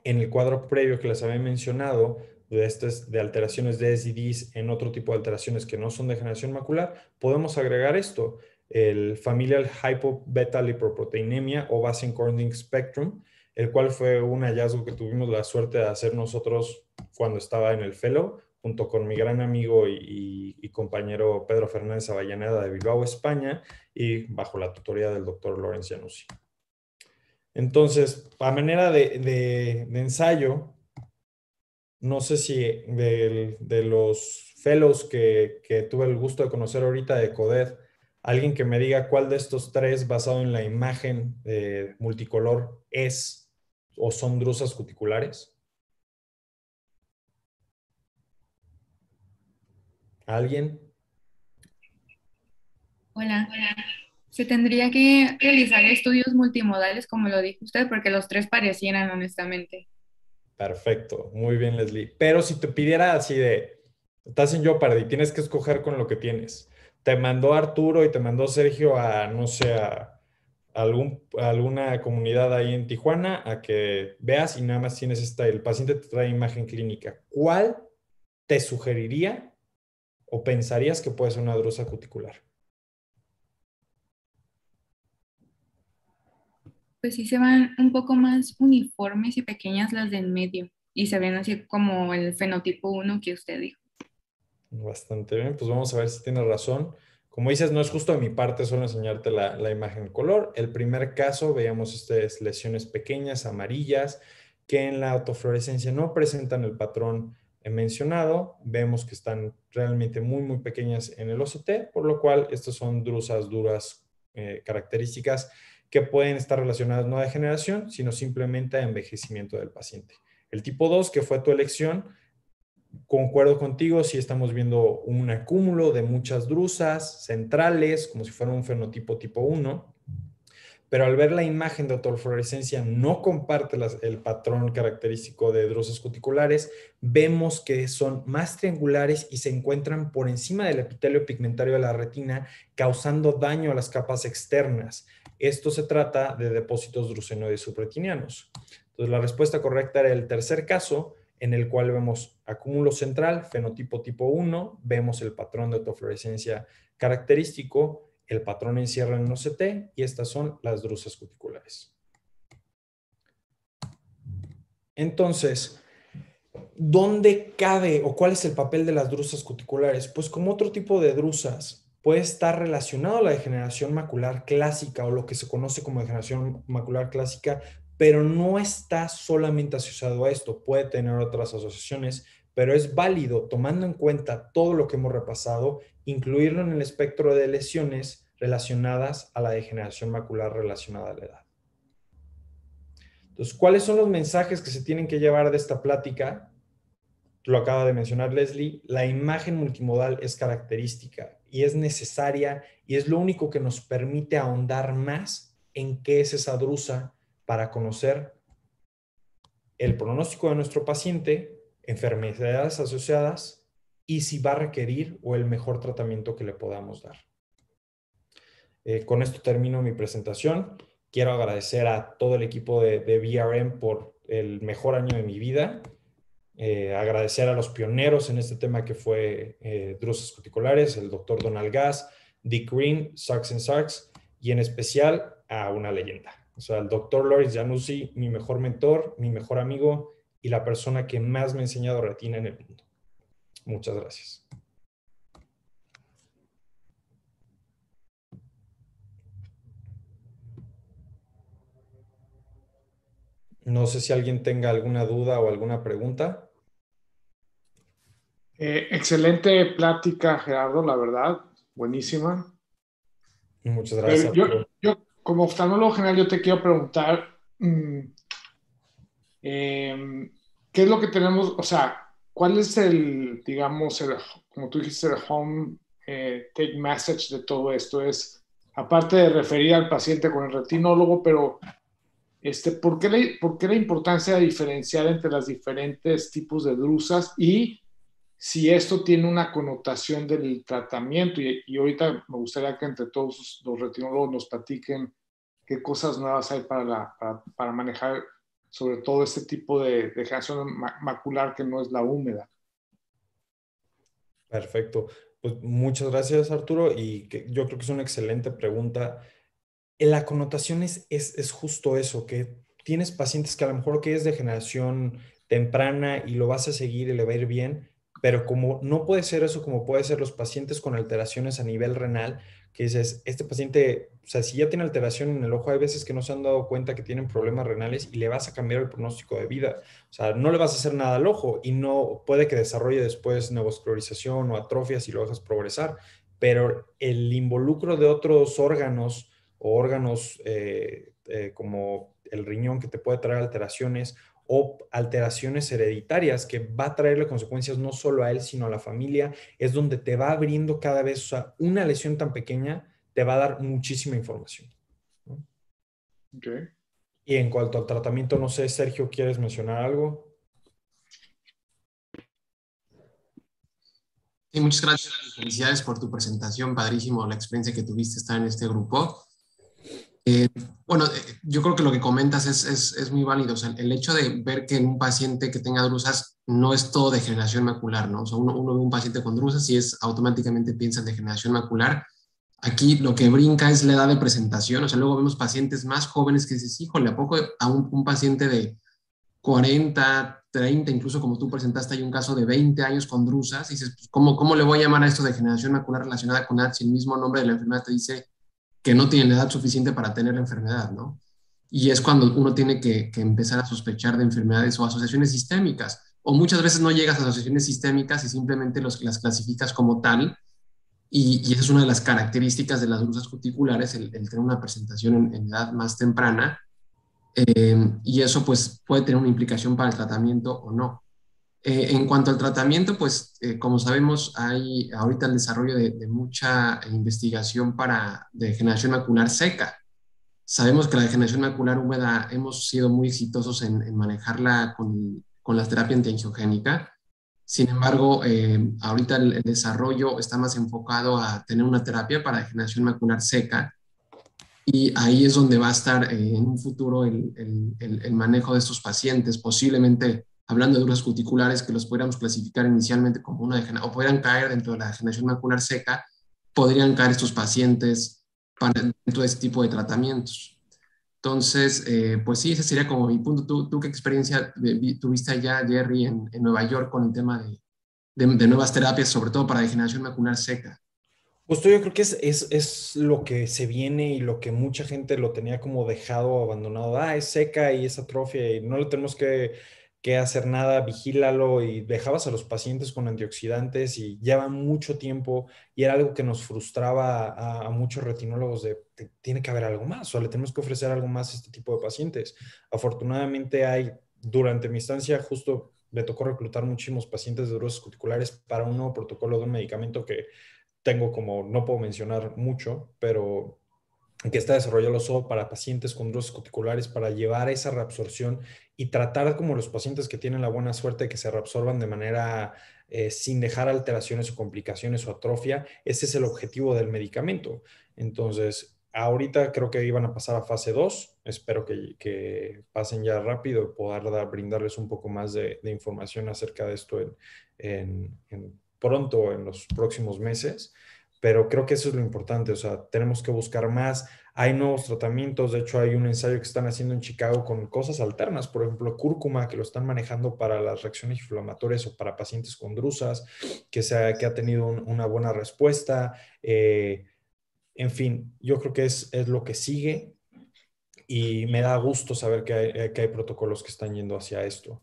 en el cuadro previo que les había mencionado, de, estas, de alteraciones de SIDs en otro tipo de alteraciones que no son de generación macular, podemos agregar esto, el familial hypobeta lipoproteinemia o Basin-Corning spectrum, el cual fue un hallazgo que tuvimos la suerte de hacer nosotros cuando estaba en el Fellow, junto con mi gran amigo y, compañero Pedro Fernández Avallaneda de Bilbao, España, y bajo la tutoría del doctor Lorenz Yanussi. Entonces, a manera de, ensayo, no sé si de, los fellows que, que, tuve el gusto de conocer ahorita de CODED, alguien que me diga cuál de estos tres basado en la imagen multicolor es o son drusas cuticulares? ¿Alguien? Hola, Se tendría que realizar estudios multimodales, como lo dijo usted, porque los tres parecieran, honestamente. Perfecto, muy bien, Leslie. Pero si te pidiera así de, estás en ti. tienes que escoger con lo que tienes. Te mandó Arturo y te mandó Sergio a, no sé, a algún, alguna comunidad ahí en Tijuana a que veas y nada más tienes esta, el paciente te trae imagen clínica. ¿Cuál te sugeriría o pensarías que puede ser una drusa cuticular? Pues sí se van un poco más uniformes y pequeñas las del medio y se ven así como el fenotipo 1 que usted dijo. Bastante bien, pues vamos a ver si tiene razón. Como dices, no es justo de mi parte solo enseñarte la, imagen en color. El primer caso, veíamos estas lesiones pequeñas, amarillas, que en la autofluorescencia no presentan el patrón mencionado. Vemos que están realmente muy, muy pequeñas en el OCT, por lo cual estas son drusas duras eh, características que pueden estar relacionadas no a degeneración, sino simplemente a envejecimiento del paciente. El tipo 2, que fue tu elección, concuerdo contigo, si estamos viendo un acúmulo de muchas drusas centrales, como si fuera un fenotipo tipo 1, pero al ver la imagen de autofluorescencia no comparte el patrón característico de drusas cuticulares, vemos que son más triangulares y se encuentran por encima del epitelio pigmentario de la retina, causando daño a las capas externas. Esto se trata de depósitos drusenoides subretinianos. Entonces, la respuesta correcta era el tercer caso, en el cual vemos acúmulo central, fenotipo tipo 1, vemos el patrón de autofluorescencia característico, el patrón en cierre en OCT y estas son las drusas cuticulares. Entonces, ¿dónde cabe o cuál es el papel de las drusas cuticulares? Pues como otro tipo de drusas, puede estar relacionado a la degeneración macular clásica o lo que se conoce como degeneración macular clásica, pero no está solamente asociado a esto, puede tener otras asociaciones, pero es válido, tomando en cuenta todo lo que hemos repasado, incluirlo en el espectro de lesiones relacionadas a la degeneración macular relacionada a la edad. Entonces, ¿cuáles son los mensajes que se tienen que llevar de esta plática? Lo acaba de mencionar Leslie, la imagen multimodal es característica y es necesaria y es lo único que nos permite ahondar más en qué es esa drusa, para conocer el pronóstico de nuestro paciente, enfermedades asociadas y si va a requerir o el mejor tratamiento que le podamos dar. Eh, con esto termino mi presentación. Quiero agradecer a todo el equipo de, de por el mejor año de mi vida. Eh, agradecer a los pioneros en este tema que fue eh, Cuticulares, el doctor Donald Gass, Dick Green, Sachs Sachs y en especial a una leyenda. O sea, el doctor Loris Januzzi, mi mejor mentor, mi mejor amigo y la persona que más me ha enseñado retina en el mundo. Muchas gracias. No sé si alguien tenga alguna duda o alguna pregunta. Eh, excelente plática, Gerardo, la verdad, buenísima. Muchas eh, gracias. yo, como oftalmólogo general, yo te quiero preguntar, mm, em, ¿qué es lo que tenemos? O sea, ¿cuál es el, digamos, el, como tú dijiste, el home eh, take message de todo esto? Es, aparte de referir al paciente con el retinólogo, pero este, ¿por, qué ¿por qué la importancia de diferenciar entre los diferentes tipos de drusas y si esto tiene una connotación del tratamiento. Y, ahorita me gustaría que entre todos los retinólogos nos platiquen qué cosas nuevas hay para, manejar sobre todo este tipo de degeneración macular que no es la húmeda. Perfecto. Pues muchas gracias Arturo y yo creo que es una excelente pregunta. La connotación es, es, es justo eso, que tienes pacientes que a lo mejor que es de generación temprana y lo vas a seguir y le va a ir bien, pero como no puede ser eso, como puede ser los pacientes con alteraciones a nivel renal, que dices, este paciente, o sea, si ya tiene alteración en el ojo, hay veces que no se han dado cuenta que tienen problemas renales y le vas a cambiar el pronóstico de vida. O sea, no le vas a hacer nada al ojo y no puede que desarrolle después neovascularización o atrofia si lo dejas progresar, pero el involucro de otros órganos o órganos eh, eh, como el riñón que te puede traer alteraciones o alteraciones hereditarias que va a traerle consecuencias no solo a él, sino a la familia, es donde te va abriendo cada vez, o sea, una lesión tan pequeña te va a dar muchísima información. Y en cuanto al tratamiento, no sé, Sergio, ¿quieres mencionar algo? Sí, muchas gracias. Felicidades por tu presentación, padrísimo la experiencia que tuviste estar en este grupo. Eh, bueno, eh, yo creo que lo que comentas es, muy válido. O sea, el hecho de ver que en un paciente que tenga drusas no es todo degeneración macular, ¿no? O sea, uno, ve un paciente con drusas y es automáticamente piensa en degeneración macular. Aquí lo que brinca es la edad de presentación. O sea, luego vemos pacientes más jóvenes que dices, híjole, ¿a poco a un, paciente de 40, 30, incluso como tú presentaste, hay un caso de 20 años con drusas? Y dices, pues, ¿cómo, le voy a llamar a esto de degeneración macular relacionada con edad si el mismo nombre de la enfermedad te dice que no tienen la edad suficiente para tener la enfermedad, ¿no? Y es cuando uno tiene que, empezar a sospechar de enfermedades o asociaciones sistémicas. O muchas veces no llegas a asociaciones sistémicas y simplemente los, las clasificas como tal. Y, esa es una de las características de las grusas cuticulares, el, tener una presentación en, edad más temprana. Eh, y eso pues puede tener una implicación para el tratamiento o no. Eh, en cuanto al tratamiento, pues eh, como sabemos, hay ahorita el desarrollo de, mucha investigación para degeneración macular seca. Sabemos que la degeneración macular húmeda hemos sido muy exitosos en, manejarla con, la terapia antiangiogénica. Sin embargo, eh, ahorita el, desarrollo está más enfocado a tener una terapia para degeneración macular seca. Y ahí es donde va a estar en un futuro el manejo de estos pacientes, posiblemente hablando de duras cuticulares que los pudiéramos clasificar inicialmente como una degeneración, o pudieran caer dentro de la degeneración macular seca, podrían caer estos pacientes para, dentro de este tipo de tratamientos. Entonces, eh, pues sí, ese sería como mi punto. ¿Tú, qué experiencia tuviste allá, Jerry, en, Nueva York con el tema de, de, nuevas terapias, sobre todo para degeneración macular seca? Justo pues yo creo que es, es, es, lo que se viene y lo que mucha gente lo tenía como dejado, abandonado. Ah, es seca y es atrofia y no lo tenemos que qué hacer nada, vigílalo y dejabas a los pacientes con antioxidantes y lleva mucho tiempo y era algo que nos frustraba a, muchos retinólogos de tiene que haber algo más o le tenemos que ofrecer algo más a este tipo de pacientes. Afortunadamente hay, durante mi estancia justo me tocó reclutar muchísimos pacientes de duros cuticulares para un nuevo protocolo de un medicamento que tengo como, no puedo mencionar mucho, pero que está desarrollado solo para pacientes con dosis cuticulares para llevar esa reabsorción y tratar como los pacientes que tienen la buena suerte que se reabsorban de manera eh, sin dejar alteraciones o complicaciones o atrofia. Ese es el objetivo del medicamento. Entonces, ahorita creo que iban a pasar a fase 2. Espero que, que pasen ya rápido y poder brindarles un poco más de, información acerca de esto en pronto, en los próximos meses pero creo que eso es lo importante, o sea, tenemos que buscar más, hay nuevos tratamientos, de hecho hay un ensayo que están haciendo en Chicago con cosas alternas, por ejemplo, cúrcuma, que lo están manejando para las reacciones inflamatorias o para pacientes con drusas, que, ha, que ha tenido una buena respuesta. Eh, en fin, yo creo que es, es, lo que sigue y me da gusto saber que hay, eh, que hay protocolos que están yendo hacia esto.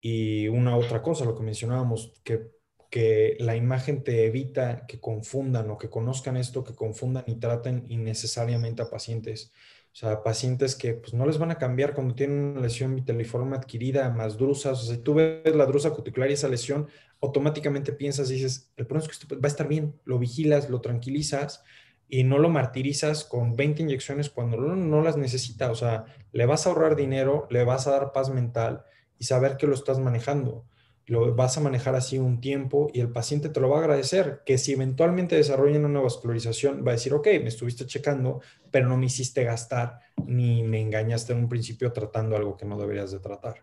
Y una otra cosa, lo que mencionábamos, que que la imagen te evita que confundan o que conozcan esto, que confundan y traten innecesariamente a pacientes. O sea, pacientes que pues, no les van a cambiar cuando tienen una lesión viteliforme adquirida, más drusas. O sea, si tú ves la drusa cuticular y esa lesión, automáticamente piensas y dices, el problema es que va a estar bien. Lo vigilas, lo tranquilizas y no lo martirizas con 20 inyecciones cuando no, no las necesita. O sea, le vas a ahorrar dinero, le vas a dar paz mental y saber que lo estás manejando lo vas a manejar así un tiempo y el paciente te lo va a agradecer, que si eventualmente desarrolla una nueva vascularización, va a decir, ok, me estuviste checando, pero no me hiciste gastar ni me engañaste en un principio tratando algo que no deberías de tratar.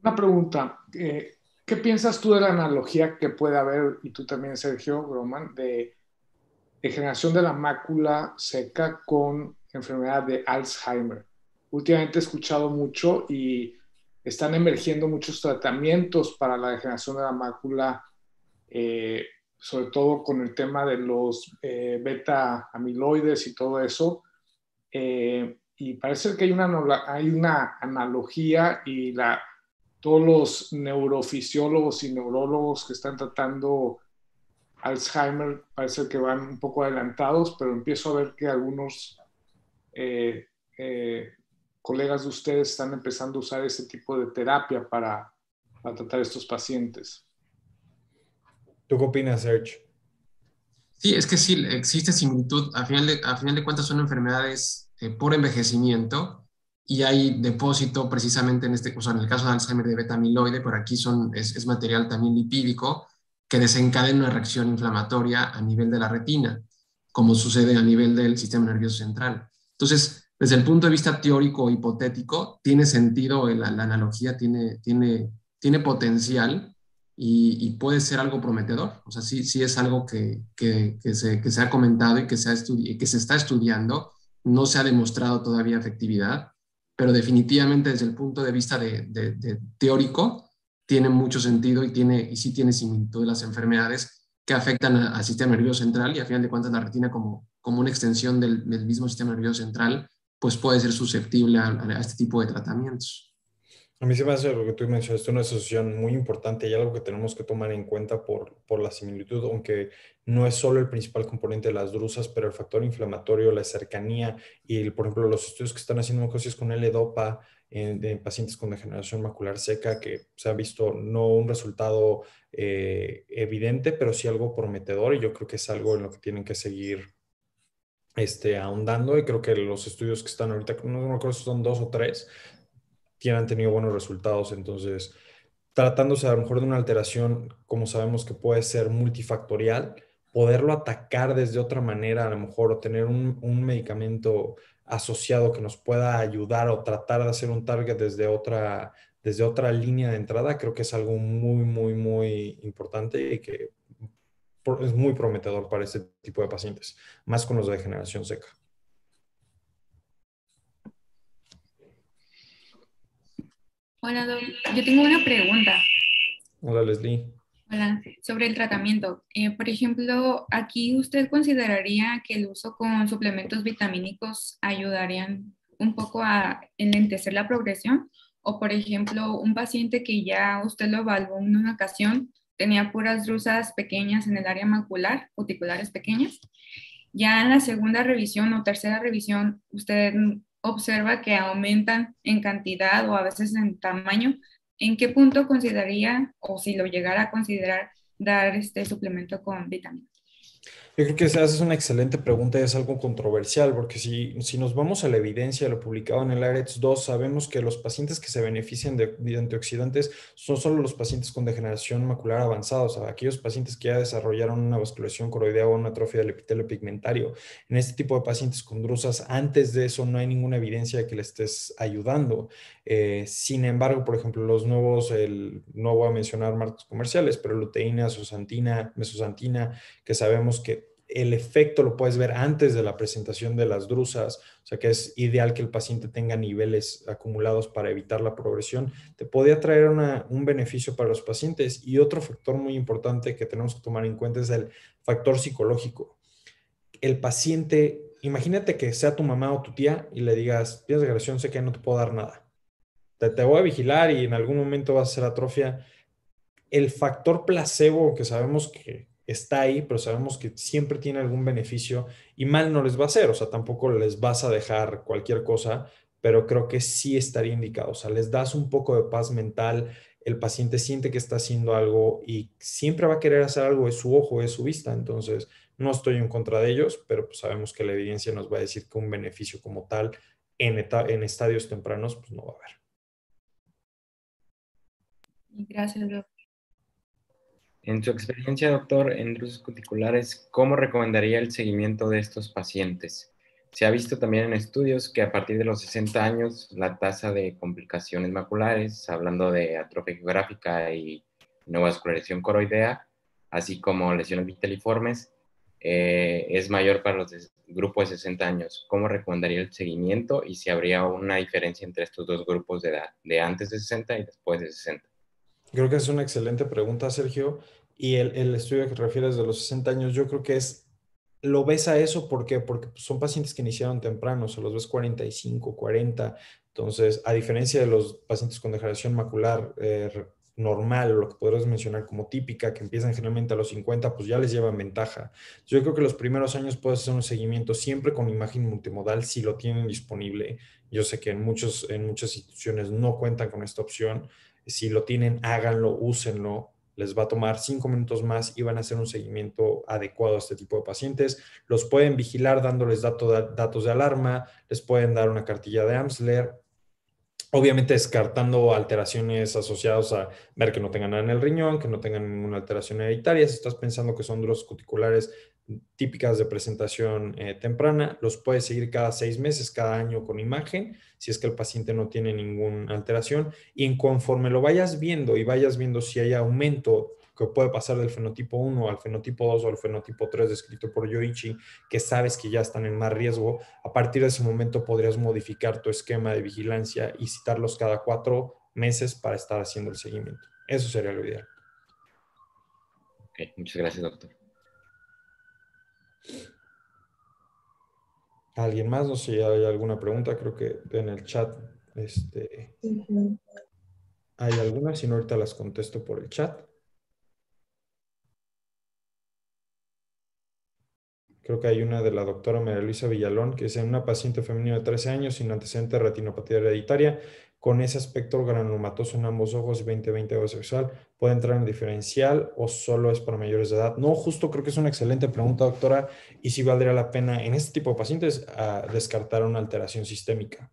Una pregunta, eh, ¿qué piensas tú de la analogía que puede haber, y tú también, Sergio Groman, de degeneración de la mácula seca con enfermedad de Alzheimer? Últimamente he escuchado mucho y están emergiendo muchos tratamientos para la degeneración de la mácula, eh, sobre todo con el tema de los eh, beta amiloides y todo eso. Eh, y parece que hay una, hay una analogía y la, todos los neurofisiólogos y neurólogos que están tratando Alzheimer parece que van un poco adelantados, pero empiezo a ver que algunos colegas de ustedes están empezando a usar este tipo de terapia para, tratar estos pacientes. ¿Tú qué opinas, Serge? Sí, es que sí, existe similitud. A final de, final de cuentas son enfermedades eh, por envejecimiento y hay depósito precisamente en este, o en el caso de Alzheimer de beta-amiloide, pero aquí son, es, es material también lipídico que desencadena una reacción inflamatoria a nivel de la retina, como sucede a nivel del sistema nervioso central. Entonces, desde el punto de vista teórico hipotético, tiene sentido, eh, la, la analogía tiene, tiene, tiene potencial y, puede ser algo prometedor. O sea, sí, sí es algo que, que, se, que se, ha comentado y que se, ha que se está estudiando. No se ha demostrado todavía efectividad, pero definitivamente desde el punto de vista de, teórico tiene mucho sentido y, tiene, y sí tiene similitud las enfermedades que afectan al sistema nervioso central y a final de cuentas la retina como, como una extensión del, del mismo sistema nervioso central pues puede ser susceptible a, este tipo de tratamientos. A mí se me hace lo que tú mencionaste, una asociación muy importante y algo que tenemos que tomar en cuenta por, por la similitud, aunque no es solo el principal componente de las drusas, pero el factor inflamatorio, la cercanía y, por ejemplo, los estudios que están haciendo cosas con L-DOPA en, eh, pacientes con degeneración macular seca, que se ha visto no un resultado eh, evidente, pero sí algo prometedor y yo creo que es algo en lo que tienen que seguir este, ahondando y creo que los estudios que están ahorita, no me acuerdo si son dos o tres, tienen, han tenido buenos resultados. Entonces, tratándose a lo mejor de una alteración, como sabemos que puede ser multifactorial, poderlo atacar desde otra manera, a lo mejor, o tener un, medicamento asociado que nos pueda ayudar o tratar de hacer un target desde otra, desde otra línea de entrada, creo que es algo muy, muy, muy importante y que es muy prometedor para este tipo de pacientes, más con los de generación seca. Hola, Yo tengo una pregunta. Hola, Leslie. Hola. Sobre el tratamiento. Eh, por ejemplo, ¿aquí usted consideraría que el uso con suplementos vitamínicos ayudarían un poco a enlentecer la progresión? O, por ejemplo, un paciente que ya usted lo evaluó en una ocasión, tenía puras rusas pequeñas en el área macular, cuticulares pequeñas. Ya en la segunda revisión o tercera revisión, usted observa que aumentan en cantidad o a veces en tamaño. ¿En qué punto consideraría o si lo llegara a considerar dar este suplemento con vitamina? Yo creo que esa es una excelente pregunta y es algo controversial, porque si, nos vamos a la evidencia, lo publicado en el ARETS 2, sabemos que los pacientes que se benefician de, antioxidantes son solo los pacientes con degeneración macular avanzada, o sea, aquellos pacientes que ya desarrollaron una vasculación coroidea o una atrofia del epitelio pigmentario. En este tipo de pacientes con drusas, antes de eso no hay ninguna evidencia de que le estés ayudando. Eh, sin embargo, por ejemplo, los nuevos, el, no voy a mencionar marcas comerciales, pero luteína, susantina, mesosantina, que sabemos que el efecto lo puedes ver antes de la presentación de las drusas, o sea que es ideal que el paciente tenga niveles acumulados para evitar la progresión, te podría traer un beneficio para los pacientes. Y otro factor muy importante que tenemos que tomar en cuenta es el factor psicológico. El paciente, imagínate que sea tu mamá o tu tía y le digas, tienes agresión, sé que no te puedo dar nada. Te, te voy a vigilar y en algún momento vas a ser atrofia. El factor placebo que sabemos que está ahí, pero sabemos que siempre tiene algún beneficio y mal no les va a hacer, o sea, tampoco les vas a dejar cualquier cosa, pero creo que sí estaría indicado, o sea, les das un poco de paz mental, el paciente siente que está haciendo algo y siempre va a querer hacer algo de su ojo, de su vista, entonces no estoy en contra de ellos, pero pues sabemos que la evidencia nos va a decir que un beneficio como tal en, en estadios tempranos pues no va a haber. Gracias, doctor. En su experiencia, doctor, en drusos cuticulares, ¿cómo recomendaría el seguimiento de estos pacientes? Se ha visto también en estudios que a partir de los 60 años la tasa de complicaciones maculares, hablando de atrofia geográfica y neovascularización coroidea, así como lesiones vitaliformes, eh, es mayor para los grupos de 60 años. ¿Cómo recomendaría el seguimiento y si habría una diferencia entre estos dos grupos de edad, de antes de 60 y después de 60? Creo que es una excelente pregunta, Sergio. Y el, estudio que refieres de los 60 años, yo creo que es, lo ves a eso ¿por qué? porque pues, son pacientes que iniciaron temprano, o se los ves 45, 40. Entonces, a diferencia de los pacientes con degeneración macular eh, normal, lo que podrías mencionar como típica, que empiezan generalmente a los 50, pues ya les lleva ventaja. Yo creo que los primeros años puedes hacer un seguimiento siempre con imagen multimodal si lo tienen disponible. Yo sé que en, muchos, en muchas instituciones no cuentan con esta opción, si lo tienen, háganlo, úsenlo. Les va a tomar cinco minutos más y van a hacer un seguimiento adecuado a este tipo de pacientes. Los pueden vigilar dándoles datos de alarma, les pueden dar una cartilla de AMSLER, Obviamente descartando alteraciones asociadas a ver que no tengan nada en el riñón, que no tengan ninguna alteración hereditaria. Si estás pensando que son duros cuticulares típicas de presentación eh, temprana, los puedes seguir cada seis meses, cada año con imagen, si es que el paciente no tiene ninguna alteración. Y conforme lo vayas viendo y vayas viendo si hay aumento que puede pasar del fenotipo 1 al fenotipo 2 o al fenotipo 3 descrito por Yoichi, que sabes que ya están en más riesgo, a partir de ese momento podrías modificar tu esquema de vigilancia y citarlos cada cuatro meses para estar haciendo el seguimiento. Eso sería lo ideal. muchas gracias, doctor. ¿Alguien más? No sé si hay alguna pregunta, creo que en el chat. Este, ¿Hay alguna? Si no, ahorita las contesto por el chat. creo que hay una de la doctora María Luisa Villalón, que es una paciente femenina de 13 años sin antecedente de retinopatía hereditaria, con ese aspecto granulomatoso en ambos ojos y 20-20 sexual, ¿puede entrar en diferencial o solo es para mayores de edad? No, justo creo que es una excelente pregunta, doctora, y si valdría la pena en este tipo de pacientes ah, descartar una alteración sistémica.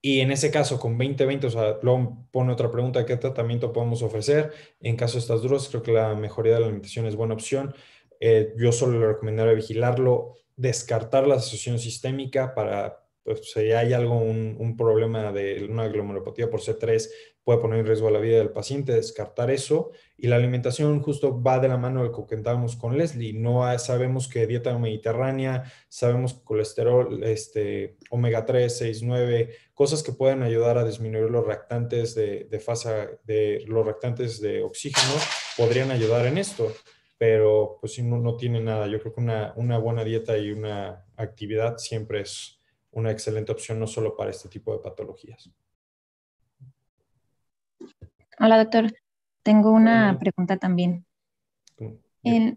Y en ese caso, con 20-20, o sea, luego pone otra pregunta, ¿qué tratamiento podemos ofrecer? En caso de estas duras creo que la mejoría de la alimentación es buena opción. Eh, yo solo le recomendaría vigilarlo, descartar la asociación sistémica para, pues, si hay algo, un, problema de una glomerulopatía por C3, puede poner en riesgo la vida del paciente, descartar eso. Y la alimentación justo va de la mano al que comentábamos con Leslie. No sabemos que dieta mediterránea, sabemos que colesterol, este, omega 3, 6, 9, cosas que pueden ayudar a disminuir los reactantes de, de fasa, de los reactantes de oxígeno, podrían ayudar en esto pero pues si no, no tiene nada, yo creo que una, buena dieta y una actividad siempre es una excelente opción, no solo para este tipo de patologías. Hola, doctor. Tengo una pregunta también.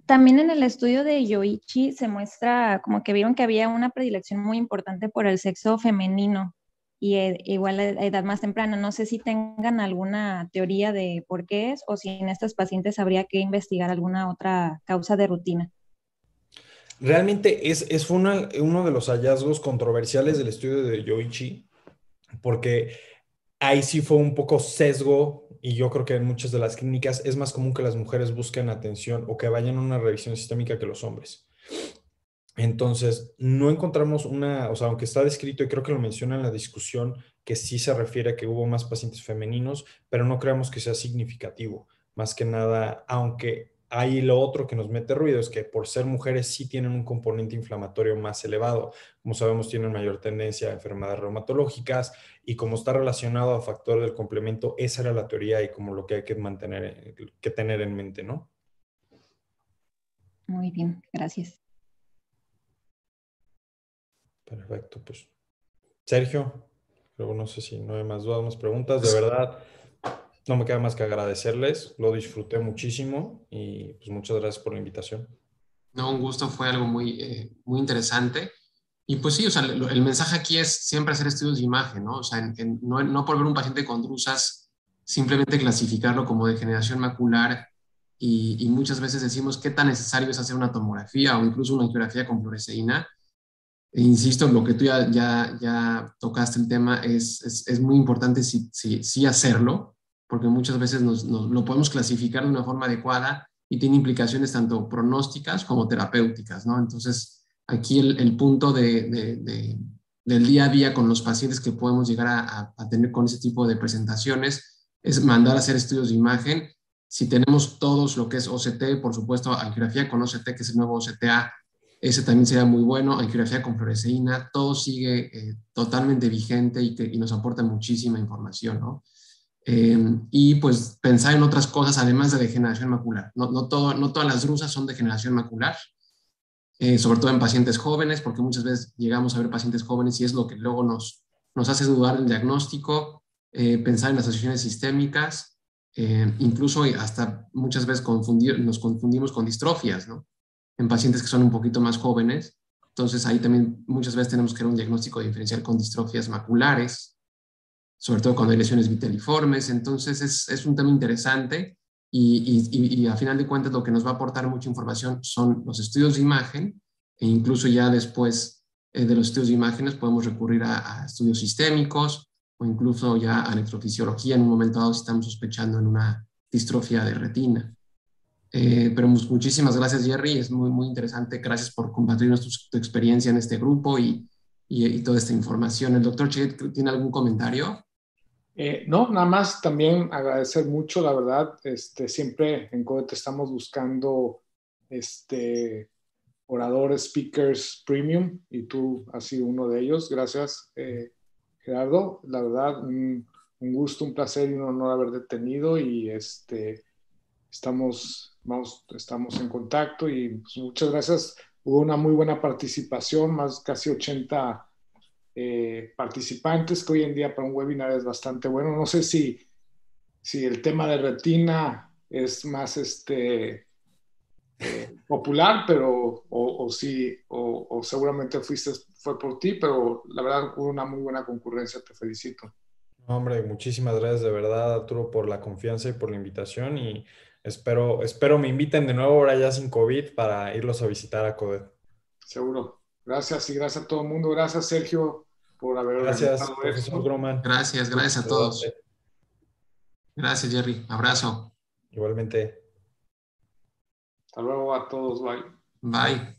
también en el estudio de Yoichi se muestra como que vieron que había una predilección muy importante por el sexo femenino y e, igual a e, edad más temprana. No sé si tengan alguna teoría de por qué es o si en estas pacientes habría que investigar alguna otra causa de rutina. Realmente es, uno de los hallazgos controversiales del estudio de Yoichi, porque ahí sí fue un poco sesgo y yo creo que en muchas de las clínicas es más común que las mujeres busquen atención o que vayan a una revisión sistémica que los hombres. Entonces, no encontramos una, o sea, aunque está descrito y creo que lo menciona en la discusión, que sí se refiere a que hubo más pacientes femeninos, pero no creemos que sea significativo. Más que nada, aunque hay lo otro que nos mete ruido es que por ser mujeres sí tienen un componente inflamatorio más elevado. Como sabemos, tienen mayor tendencia a enfermedades reumatológicas y como está relacionado a factor del complemento, esa era la teoría y como lo que hay que mantener, que tener en mente, ¿no? Muy bien, gracias. Perfecto, pues. Sergio, luego no sé si no hay más dudas, más preguntas. De verdad, no me queda más que agradecerles. Lo disfruté muchísimo y pues muchas gracias por la invitación. No, un gusto, fue algo muy, eh, muy interesante. Y pues sí, o sea, el, mensaje aquí es siempre hacer estudios de imagen, ¿no? O sea, no, no, por ver un paciente con drusas, simplemente clasificarlo como degeneración macular y, muchas veces decimos qué tan necesario es hacer una tomografía o incluso una angiografía con fluoresceína e insisto, lo que tú ya, ya, ya tocaste el tema es, es, muy importante sí, hacerlo, porque muchas veces nos, lo podemos clasificar de una forma adecuada y tiene implicaciones tanto pronósticas como terapéuticas, ¿no? Entonces, aquí el, punto de, del día a día con los pacientes que podemos llegar a, a, tener con ese tipo de presentaciones es mandar a hacer estudios de imagen. Si tenemos todos lo que es OCT, por supuesto, angiografía con OCT, que es el nuevo OCTA, ese también sería muy bueno, angiografía con fluoresceína, todo sigue eh, totalmente vigente y, nos aporta muchísima información, ¿no? Em, y pues pensar en otras cosas además de degeneración macular. No, no, todo, no todas las drusas son degeneración macular, eh, sobre todo en pacientes jóvenes, porque muchas veces llegamos a ver pacientes jóvenes y es lo que luego nos, nos hace dudar el diagnóstico, eh, pensar en las asociaciones sistémicas, incluso hasta muchas veces nos confundimos con distrofias, ¿no? en pacientes que son un poquito más jóvenes. Entonces ahí también muchas veces tenemos que hacer un diagnóstico diferencial con distrofias maculares, sobre todo cuando hay lesiones viteliformes. Entonces es, un tema interesante y, y, a final de cuentas lo que nos va a aportar mucha información son los estudios de imagen e incluso ya después eh, de los estudios de imágenes podemos recurrir a, a estudios sistémicos o incluso ya a electrofisiología en un momento dado si estamos sospechando en una distrofia de retina. Eh, pero pues, muchísimas gracias, Jerry. Es muy, muy interesante. Gracias por compartirnos tu, experiencia en este grupo y, y, toda esta información. ¿El doctor Chet tiene algún comentario? Eh, no, nada más también agradecer mucho, la verdad. Este, siempre en CODET estamos buscando este, oradores, speakers premium y tú has sido uno de ellos. Gracias, eh, Gerardo. La verdad, un, un gusto, un placer y un honor haberte tenido y este, estamos estamos en contacto y pues, muchas gracias. Hubo una muy buena participación, más casi 80 eh, participantes, que hoy en día para un webinar es bastante bueno. No sé si, si el tema de retina es más este, eh, popular, pero o, sí, o, seguramente fuiste, fue por ti, pero la verdad hubo una muy buena concurrencia, te felicito. Hombre, muchísimas gracias de verdad, Arturo, por la confianza y por la invitación y Espero, espero me inviten de nuevo ahora ya sin COVID para irlos a visitar a code Seguro. Gracias y gracias a todo el mundo. Gracias, Sergio, por haber Gracias, profesor Groman. Gracias, gracias a todos. Gracias, Jerry. Abrazo. Igualmente. Hasta luego a todos. Bye. Bye.